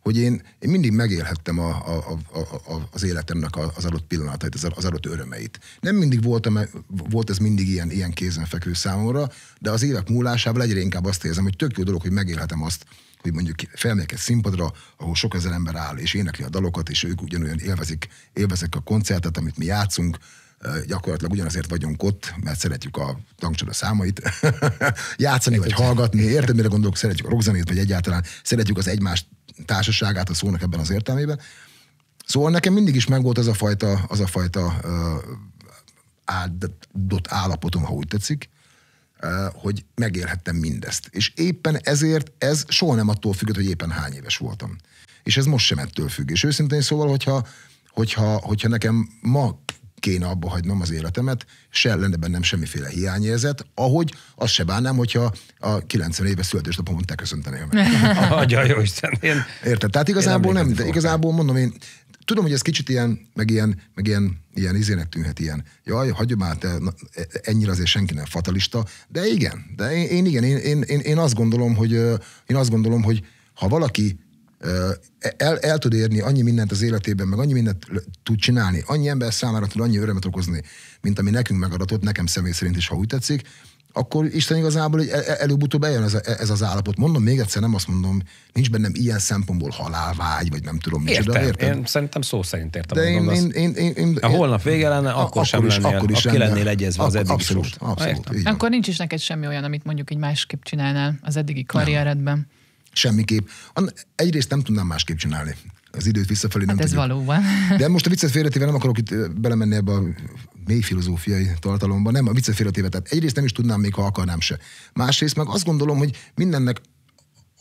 hogy én, én mindig megélhettem a, a, a, a, az életemnek az adott pillanatait, az adott örömeit. Nem mindig voltam, volt ez mindig ilyen, ilyen kézenfekvő számomra, de az évek múlásával egyre inkább azt érzem, hogy tök jó dolog, hogy megélhetem azt, hogy mondjuk felmegyek egy színpadra, ahol sok ezer ember áll, és énekli a dalokat, és ők ugyanolyan élvezik, élvezik a koncertet, amit mi játszunk, gyakorlatilag ugyanazért vagyunk ott, mert szeretjük a tankcsoda számait, játszani vagy hallgatni, érted, mire gondolok, szeretjük a rockzenét, vagy egyáltalán szeretjük az egymás társaságát a szónak ebben az értelmében. Szóval nekem mindig is megvolt az a fajta, az a fajta uh, áldott állapotom, ha úgy tetszik, hogy megélhettem mindezt. És éppen ezért ez soha nem attól függött, hogy éppen hány éves voltam. És ez most sem ettől függ. És őszintén szóval, hogyha, hogyha, hogyha nekem ma kéne abba hagynom az életemet, se lenne bennem semmiféle hiányérzet, ahogy azt se bánnám, hogyha a 90 éves születésnapomon te köszöntenél meg. Agya, jó Isten, én... Érted? Tehát igazából nem, nem de igazából mondom én, tudom, hogy ez kicsit ilyen, meg ilyen, meg ilyen, ilyen izének tűnhet ilyen. Jaj, hagyom már, te, na, e, ennyire azért senki nem fatalista, de igen, de én, én igen, én, én, én, azt gondolom, hogy én azt gondolom, hogy ha valaki el, el tud érni annyi mindent az életében, meg annyi mindent tud csinálni, annyi ember számára tud annyi örömet okozni, mint ami nekünk megadatott, nekem személy szerint is, ha úgy tetszik, akkor Isten igazából hogy e, e, előbb-utóbb eljön ez, a, e, ez az állapot. Mondom még egyszer, nem azt mondom, nincs bennem ilyen szempontból halálvágy, vagy nem tudom micsoda. Értem, értem? én szerintem szó szerint értem. De én, én, én, én, én, ha holnap vége lenne, akkor, akkor sem is, lennél, akkor is ki lennél egyezve akkor, az eddig Abszolút, abszolút. Akkor nincs is neked semmi olyan, amit mondjuk egy másképp csinálnál az eddigi karrieredben. Nem. Semmiképp. Egyrészt nem tudnám másképp csinálni. Az időt visszafelé hát nem ez tudjuk. valóban. De most a viccet félretéve nem akarok itt belemenni ebbe a mély filozófiai tartalomba. Nem, a viccet félretéve. Tehát egyrészt nem is tudnám még, ha akarnám se. Másrészt meg azt gondolom, hogy mindennek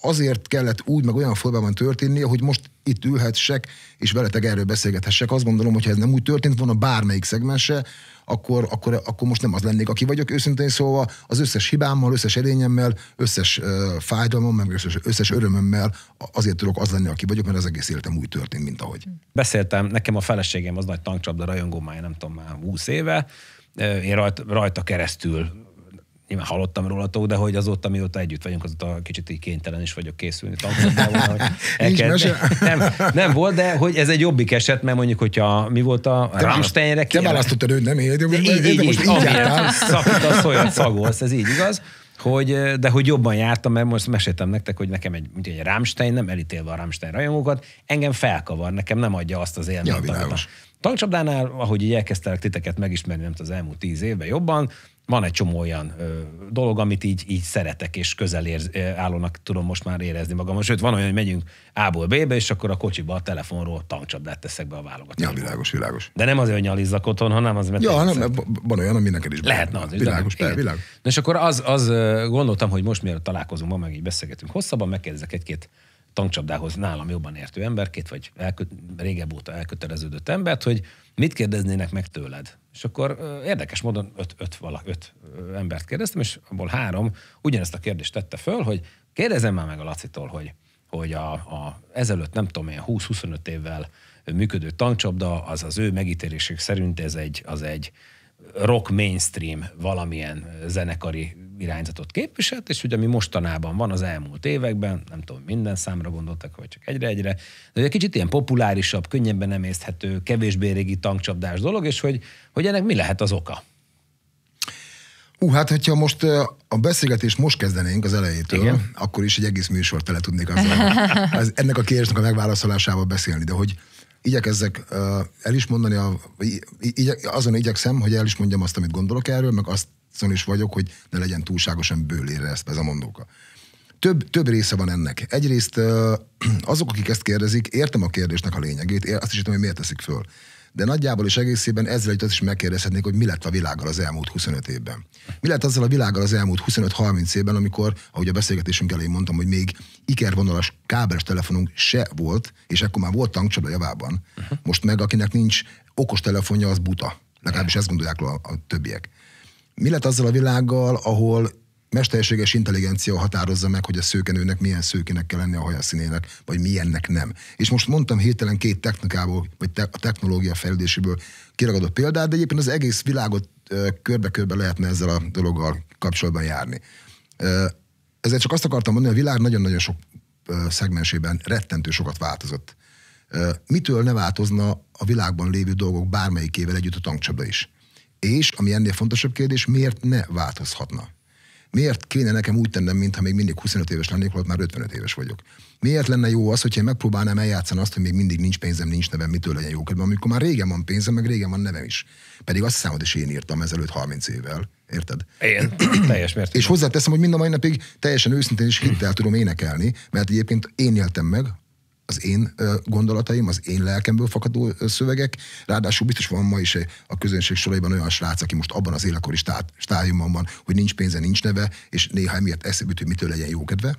azért kellett úgy, meg olyan formában történnie, hogy most itt ülhetsek, és veletek erről beszélgethessek. Azt gondolom, hogy ha ez nem úgy történt volna bármelyik szegmense, akkor, akkor, akkor most nem az lennék, aki vagyok. Őszintén szóval az összes hibámmal, összes erényemmel, összes uh, fájdalmam, összes, összes örömömmel azért tudok az lenni, aki vagyok, mert az egész életem úgy történt, mint ahogy. Beszéltem, nekem a feleségem az nagy tankcsapda rajongó már, nem tudom, már 20 éve, én rajta, rajta keresztül nyilván hallottam rólatok, de hogy azóta, mióta együtt vagyunk, azóta kicsit így kénytelen is vagyok készülni. Volna, nem, nem volt, de hogy ez egy jobbik eset, mert mondjuk, hogyha mi volt a te kérdés. Te választottad őt, nem én, de így, így, így, most így, így Szakítasz, szagolsz, ez így igaz hogy, de hogy jobban jártam, mert most meséltem nektek, hogy nekem egy, mint egy Rammstein, nem elítélve a Rammstein rajongókat, engem felkavar, nekem nem adja azt az élményt, ja, tankcsapdánál, ahogy így elkezdtelek titeket megismerni, nem az elmúlt tíz évben jobban, van egy csomó olyan ö, dolog, amit így, így szeretek, és közel érz, állónak tudom most már érezni magam. Sőt, van olyan, hogy megyünk A-ból B-be, és akkor a kocsiba a telefonról tankcsapdát teszek be a válogatásba. Ja, világos, világos. De nem azért, hogy nyalizzak otthon, hanem az, mert... Ja, hanem, mert van olyan, ami neked is Lehetne az Világos, de, világos. És akkor az, az gondoltam, hogy most miért találkozunk ma, meg így beszélgetünk hosszabban, megkérdezek egy-két tankcsapdához nálam jobban értő emberkét, vagy elkö- régebb óta elköteleződött embert, hogy mit kérdeznének meg tőled. És akkor ö, érdekes módon öt, öt, vala, öt ö, embert kérdeztem, és abból három ugyanezt a kérdést tette föl, hogy kérdezem már meg a Lacitól, hogy, hogy a, a ezelőtt nem tudom én 20-25 évvel működő tankcsapda, az az ő megítélésük szerint ez egy, az egy rock mainstream valamilyen zenekari irányzatot képviselt, és ugye ami mostanában van az elmúlt években, nem tudom, minden számra gondoltak, vagy csak egyre-egyre, de egy kicsit ilyen populárisabb, könnyebben emészthető, kevésbé régi tankcsapdás dolog, és hogy, hogy ennek mi lehet az oka? Hú, hát hogyha most a beszélgetést most kezdenénk az elejétől, Igen. akkor is egy egész műsor tele tudnék azzal, az, ennek a kérdésnek a megválaszolásával beszélni, de hogy igyekezzek el is mondani, a, igye, azon igyekszem, hogy el is mondjam azt, amit gondolok erről, meg azt piacon is vagyok, hogy ne legyen túlságosan bőlére ezt ez a mondóka. Több, több része van ennek. Egyrészt azok, akik ezt kérdezik, értem a kérdésnek a lényegét, azt is értem, hogy miért teszik föl de nagyjából és egészében ezzel együtt azt is megkérdezhetnék, hogy mi lett a világgal az elmúlt 25 évben. Mi lett azzal a világgal az elmúlt 25-30 évben, amikor, ahogy a beszélgetésünk elején mondtam, hogy még ikervonalas kábeles telefonunk se volt, és akkor már volt tankcsapda javában. Uh-huh. Most meg, akinek nincs okos telefonja, az buta. Legalábbis ezt gondolják a, a többiek. Mi lett azzal a világgal, ahol mesterséges intelligencia határozza meg, hogy a szőkenőnek milyen szőkének kell lenni a hajaszínének, vagy milyennek nem. És most mondtam hirtelen két technikából, vagy te, a technológia fejlődéséből kiragadott példát, de egyébként az egész világot körbe-körbe lehetne ezzel a dologgal kapcsolatban járni. Ezzel csak azt akartam mondani, hogy a világ nagyon-nagyon sok szegmensében rettentő sokat változott. Mitől ne változna a világban lévő dolgok bármelyikével együtt a tankcsapda is? És, ami ennél fontosabb kérdés, miért ne változhatna? Miért kéne nekem úgy tennem, mintha még mindig 25 éves lennék, holott már 55 éves vagyok? Miért lenne jó az, hogyha én megpróbálnám eljátszani azt, hogy még mindig nincs pénzem, nincs nevem, mitől legyen jókedvem, amikor már régen van pénzem, meg régen van nevem is. Pedig azt számot is én írtam ezelőtt 30 évvel. Érted? Én, teljes mértékben. És hozzáteszem, hogy mind a mai napig teljesen őszintén és hittel tudom énekelni, mert egyébként én éltem meg az én gondolataim, az én lelkemből fakadó szövegek. Ráadásul biztos van ma is a közönség soraiban olyan srác, aki most abban az életkori stádiumban van, hogy nincs pénze, nincs neve, és néha emiatt eszébe hogy mitől legyen jókedve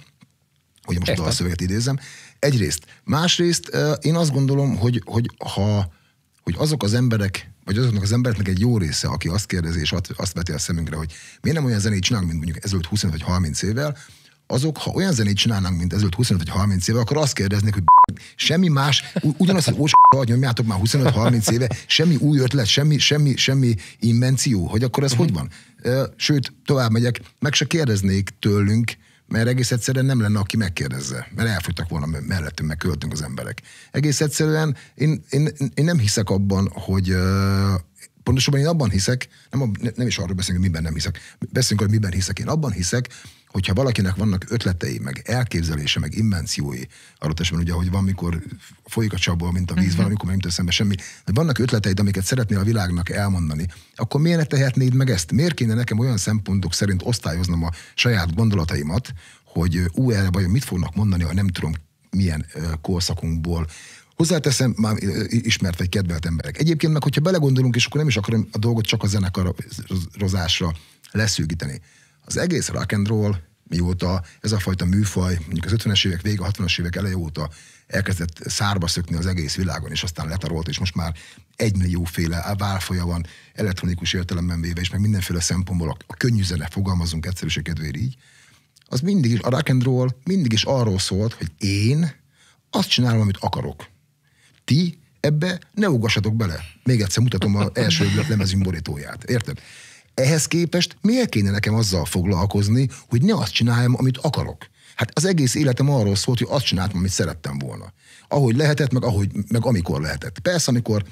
hogy most a szöveget idézem. Egyrészt. Másrészt én azt gondolom, hogy, hogy ha hogy azok az emberek, vagy azoknak az embereknek egy jó része, aki azt kérdezi és azt veti a szemünkre, hogy miért nem olyan zenét csinálunk, mint mondjuk ezelőtt 20 vagy 30 évvel, azok, ha olyan zenét csinálnak, mint ezelőtt 25 vagy 30 éve, akkor azt kérdeznék, hogy semmi más, ugyanazt az hogy nyomjátok már 25-30 éve, semmi új ötlet, semmi, semmi, semmi invenció, hogy akkor ez uh-huh. hogy van? Sőt, tovább megyek, meg se kérdeznék tőlünk, mert egész egyszerűen nem lenne, aki megkérdezze, mert elfogytak volna mellettünk, meg költünk az emberek. Egész egyszerűen én, én, én nem hiszek abban, hogy pontosabban én abban hiszek, nem, nem is arról beszélünk, hogy miben nem hiszek, beszélünk, hogy miben hiszek, én abban hiszek, hogyha valakinek vannak ötletei, meg elképzelése, meg invenciói, adott esetben ugye, hogy van, mikor folyik a csapból, mint a víz, uh-huh. valamikor nem szembe semmi, de vannak ötleteid, amiket szeretnél a világnak elmondani, akkor miért ne tehetnéd meg ezt? Miért kéne nekem olyan szempontok szerint osztályoznom a saját gondolataimat, hogy ú, erre vajon mit fognak mondani, ha nem tudom milyen korszakunkból, Hozzáteszem, már ismert vagy kedvelt emberek. Egyébként meg, hogyha belegondolunk, és akkor nem is akarom a dolgot csak a zenekarozásra leszűkíteni az egész rock and roll, mióta ez a fajta műfaj, mondjuk az 50-es évek vége, 60-as évek eleje óta elkezdett szárba szökni az egész világon, és aztán letarolt, és most már egymillióféle válfoja van elektronikus értelemben véve, és meg mindenféle szempontból a, a könnyű zene, fogalmazunk egyszerűség így, az mindig is, a rock and roll mindig is arról szólt, hogy én azt csinálom, amit akarok. Ti ebbe ne ugassatok bele. Még egyszer mutatom az első lemezünk borítóját. Érted? Ehhez képest miért kéne nekem azzal foglalkozni, hogy ne azt csináljam, amit akarok? Hát az egész életem arról szólt, hogy azt csináltam, amit szerettem volna. Ahogy lehetett, meg, ahogy, meg amikor lehetett. Persze, amikor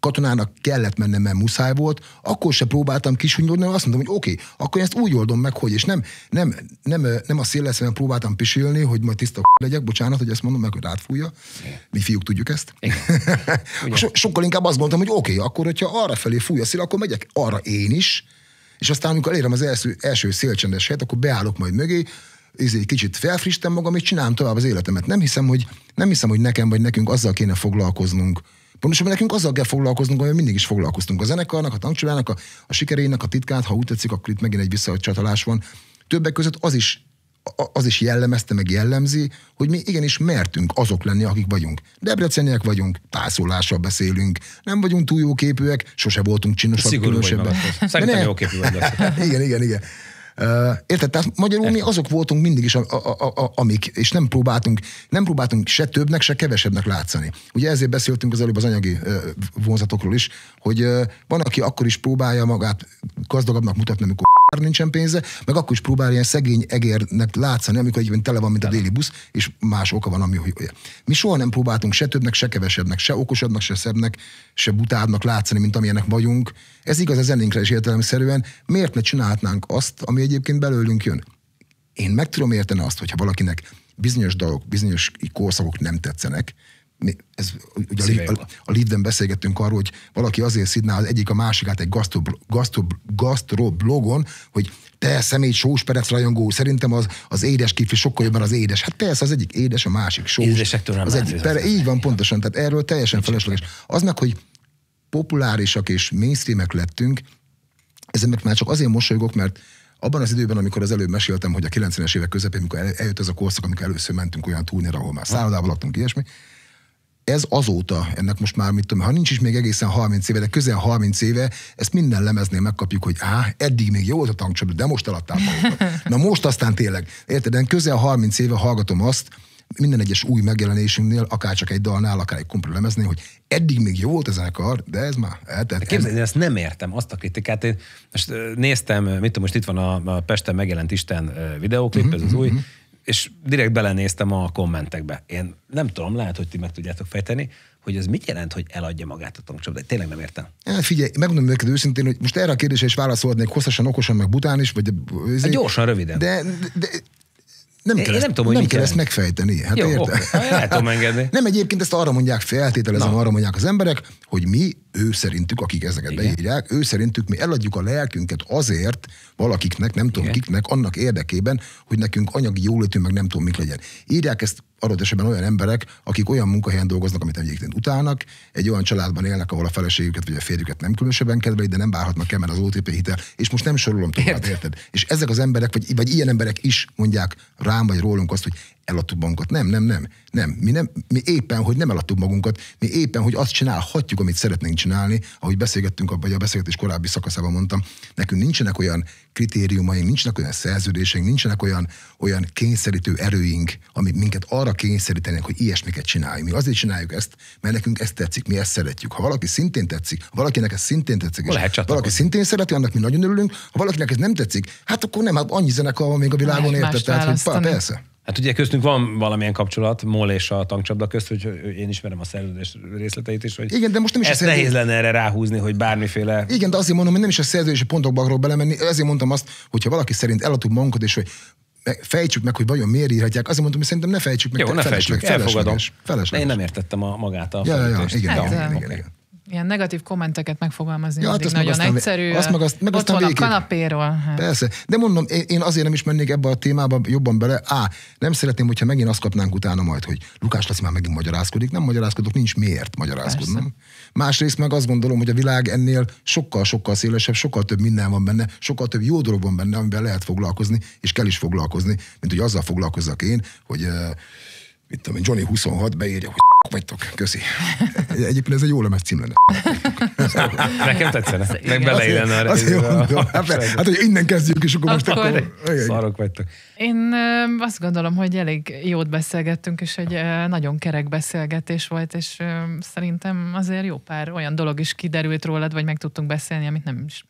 katonának kellett mennem, mert muszáj volt, akkor se próbáltam kisúnyolni, azt mondtam, hogy oké, okay, akkor ezt úgy oldom meg, hogy, és nem, nem, nem, nem a széleszben próbáltam pisilni, hogy majd tiszta legyek, bocsánat, hogy ezt mondom meg, hogy átfújja. Igen. Mi fiúk tudjuk ezt. so, sokkal inkább azt gondoltam, hogy oké, okay, akkor hogyha arra felé fúj a szél, akkor megyek arra én is, és aztán amikor elérem az első, első szélcsendes helyet, akkor beállok majd mögé, egy izé, kicsit felfristem magam, és csinálom tovább az életemet. Nem hiszem, hogy, nem hiszem, hogy nekem vagy nekünk azzal kéne foglalkoznunk, Pontosabban nekünk azzal kell foglalkoznunk, hogy mindig is foglalkoztunk. A zenekarnak, a tankcsolának, a, a sikerének, a titkát, ha úgy tetszik, akkor itt megint egy visszacsatolás van. Többek között az is az is jellemezte, meg jellemzi, hogy mi igenis mertünk azok lenni, akik vagyunk. Debreceniek vagyunk, pászolással beszélünk, nem vagyunk túl jó képűek, sose voltunk csinosak, Szigorú különösebben. Szerintem jó vagy. igen, igen, igen. Érted? Tehát magyarul mi azok voltunk mindig is, a, a, a, a, amik, és nem próbáltunk, nem próbáltunk se többnek, se kevesebbnek látszani. Ugye ezért beszéltünk az előbb az anyagi vonzatokról is, hogy van, aki akkor is próbálja magát gazdagabbnak mutatni, amikor nincsen pénze, meg akkor is próbál ilyen szegény egérnek látszani, amikor egyben tele van, mint a déli busz, és más oka van, ami hogy Mi soha nem próbáltunk se többnek, se kevesebbnek, se okosabbnak, se szebbnek, se butádnak látszani, mint amilyenek vagyunk. Ez igaz a zenénkre is értelemszerűen. Miért ne csinálhatnánk azt, ami egyébként belőlünk jön? Én meg tudom érteni azt, hogyha valakinek bizonyos dolgok, bizonyos korszakok nem tetszenek, ez, ugye Szívejön. a, a Lidben beszélgettünk arról, hogy valaki azért szidná az egyik a másikát egy gastro, blogon, hogy te személy sós perec rajongó, szerintem az, az édes kifli sokkal jobban az édes. Hát persze az egyik édes, a másik sós. Édesektől nem az egyik, az pere, így van pontosan, tehát erről teljesen felesleges. Az meg, hogy populárisak és mainstreamek lettünk, ezen meg már csak azért mosolygok, mert abban az időben, amikor az előbb meséltem, hogy a 90-es évek közepén, amikor eljött ez a korszak, amikor először mentünk olyan túlnyira, ahol már szállodában laktunk, ilyesmi, ez azóta, ennek most már, mit tudom, ha nincs is még egészen 30 éve, de közel 30 éve, ezt minden lemeznél megkapjuk, hogy á, eddig még jó volt a tankcsapda, de most eladtál Na most aztán tényleg, érted, de közel 30 éve hallgatom azt, minden egyes új megjelenésünknél, akár csak egy dalnál, akár egy komplet lemezni, hogy eddig még jó volt a zenekar, de ez már eltelt. Képzeld, én ezt nem értem, azt a kritikát. Én most néztem, mit tudom, most itt van a, a Pesten megjelent Isten videóklip, uh-huh, ez az uh-huh. új, mhm, mhm és direkt belenéztem a kommentekbe. Én nem tudom, lehet, hogy ti meg tudjátok fejteni, hogy ez mit jelent, hogy eladja magát a tankcsapdát. Tényleg nem értem. Ja, figyelj, megmondom neked őszintén, hogy most erre a kérdésre is válaszolhatnék hosszasan, okosan, meg bután is, vagy... Ezért, hát gyorsan, röviden. De, de nem én, kell, én nem, ezt, tudom, nem kell ezt megfejteni. Hát Jó, értem. Ok, Hát, Nem egyébként ezt arra mondják, feltételezem, Na. arra mondják az emberek, hogy mi ő szerintük, akik ezeket Igen. beírják, ő szerintük mi eladjuk a lelkünket azért valakiknek, nem tudom Igen. kiknek, annak érdekében, hogy nekünk anyagi jólétünk meg nem tudom mik legyen. Írják ezt adott esetben olyan emberek, akik olyan munkahelyen dolgoznak, amit egyébként utálnak, egy olyan családban élnek, ahol a feleségüket vagy a férjüket nem különösebben kedvelik, de nem várhatnak el, mert az OTP hitel, és most nem sorolom tovább, érted? És ezek az emberek, vagy, vagy ilyen emberek is mondják rám vagy rólunk azt, hogy eladtuk magunkat. Nem, nem, nem, nem. Mi, nem, mi éppen, hogy nem eladtuk magunkat, mi éppen, hogy azt csinálhatjuk, amit szeretnénk csinálni, ahogy beszélgettünk, vagy a beszélgetés korábbi szakaszában mondtam, nekünk nincsenek olyan kritériumaink, nincsenek olyan szerződéseink, nincsenek olyan, olyan kényszerítő erőink, ami minket arra kényszerítenek, hogy ilyesmiket csináljunk. Mi azért csináljuk ezt, mert nekünk ezt tetszik, mi ezt szeretjük. Ha valaki szintén tetszik, ha valakinek ez szintén tetszik, és Lehet valaki szintén szereti, annak mi nagyon örülünk, ha valakinek ez nem tetszik, hát akkor nem, hát annyi zenekar van még a világon érte, tehát hogy pá, persze. Hát ugye köztünk van valamilyen kapcsolat Mól és a tankcsapda közt, hogy én ismerem a szerződés részleteit is, hogy Igen, de most nem is ezt szerződés... nehéz lenne erre ráhúzni, hogy bármiféle... Igen, de azért mondom, hogy nem is a szerződési pontokba akarok belemenni, ezért mondtam azt, hogyha valaki szerint eladtuk magunkat, és hogy fejtsük meg, hogy vajon miért írhatják. Azért mondom, hogy szerintem ne fejtsük meg. Jó, ne felesleg, fejtsük, felesleges, elfogadom. Ne, én nem értettem a, magát a ja, ja, ja, igen, igen, igen, igen, igen ilyen negatív kommenteket megfogalmazni ja, hát azt nagyon aztán, egyszerű. Azt meg, azt, meg ott van a kanapéról. Hát. Persze. De mondom, én, én azért nem is mennék ebbe a témába jobban bele. Á, nem szeretném, hogyha megint azt kapnánk utána majd, hogy Lukás Laci már megint magyarázkodik. Nem magyarázkodok, nincs miért magyarázkodnom. Persze. Másrészt meg azt gondolom, hogy a világ ennél sokkal-sokkal szélesebb, sokkal több minden van benne, sokkal több jó dolog van benne, amivel lehet foglalkozni, és kell is foglalkozni, mint hogy azzal foglalkozzak én, hogy uh, mit tudom, Johnny 26 beírja, hogy vagytok, köszi. Egyébként ez egy jó lemez cím lenne. Nekem tetszene. Meg beleillene a azért hát, hát, hogy innen kezdjük, és akkor most akkor... Szarok vagytok. Én azt gondolom, hogy elég jót beszélgettünk, és egy nagyon kerek beszélgetés volt, és szerintem azért jó pár olyan dolog is kiderült rólad, vagy meg tudtunk beszélni, amit nem is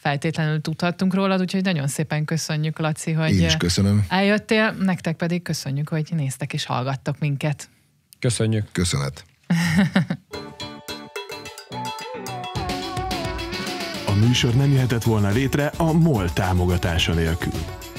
feltétlenül tudhattunk rólad, úgyhogy nagyon szépen köszönjük, Laci, hogy Én is köszönöm. Eh, eljöttél, nektek pedig köszönjük, hogy néztek és hallgattok minket. Köszönjük. Köszönet. a műsor nem jöhetett volna létre a MOL támogatása nélkül.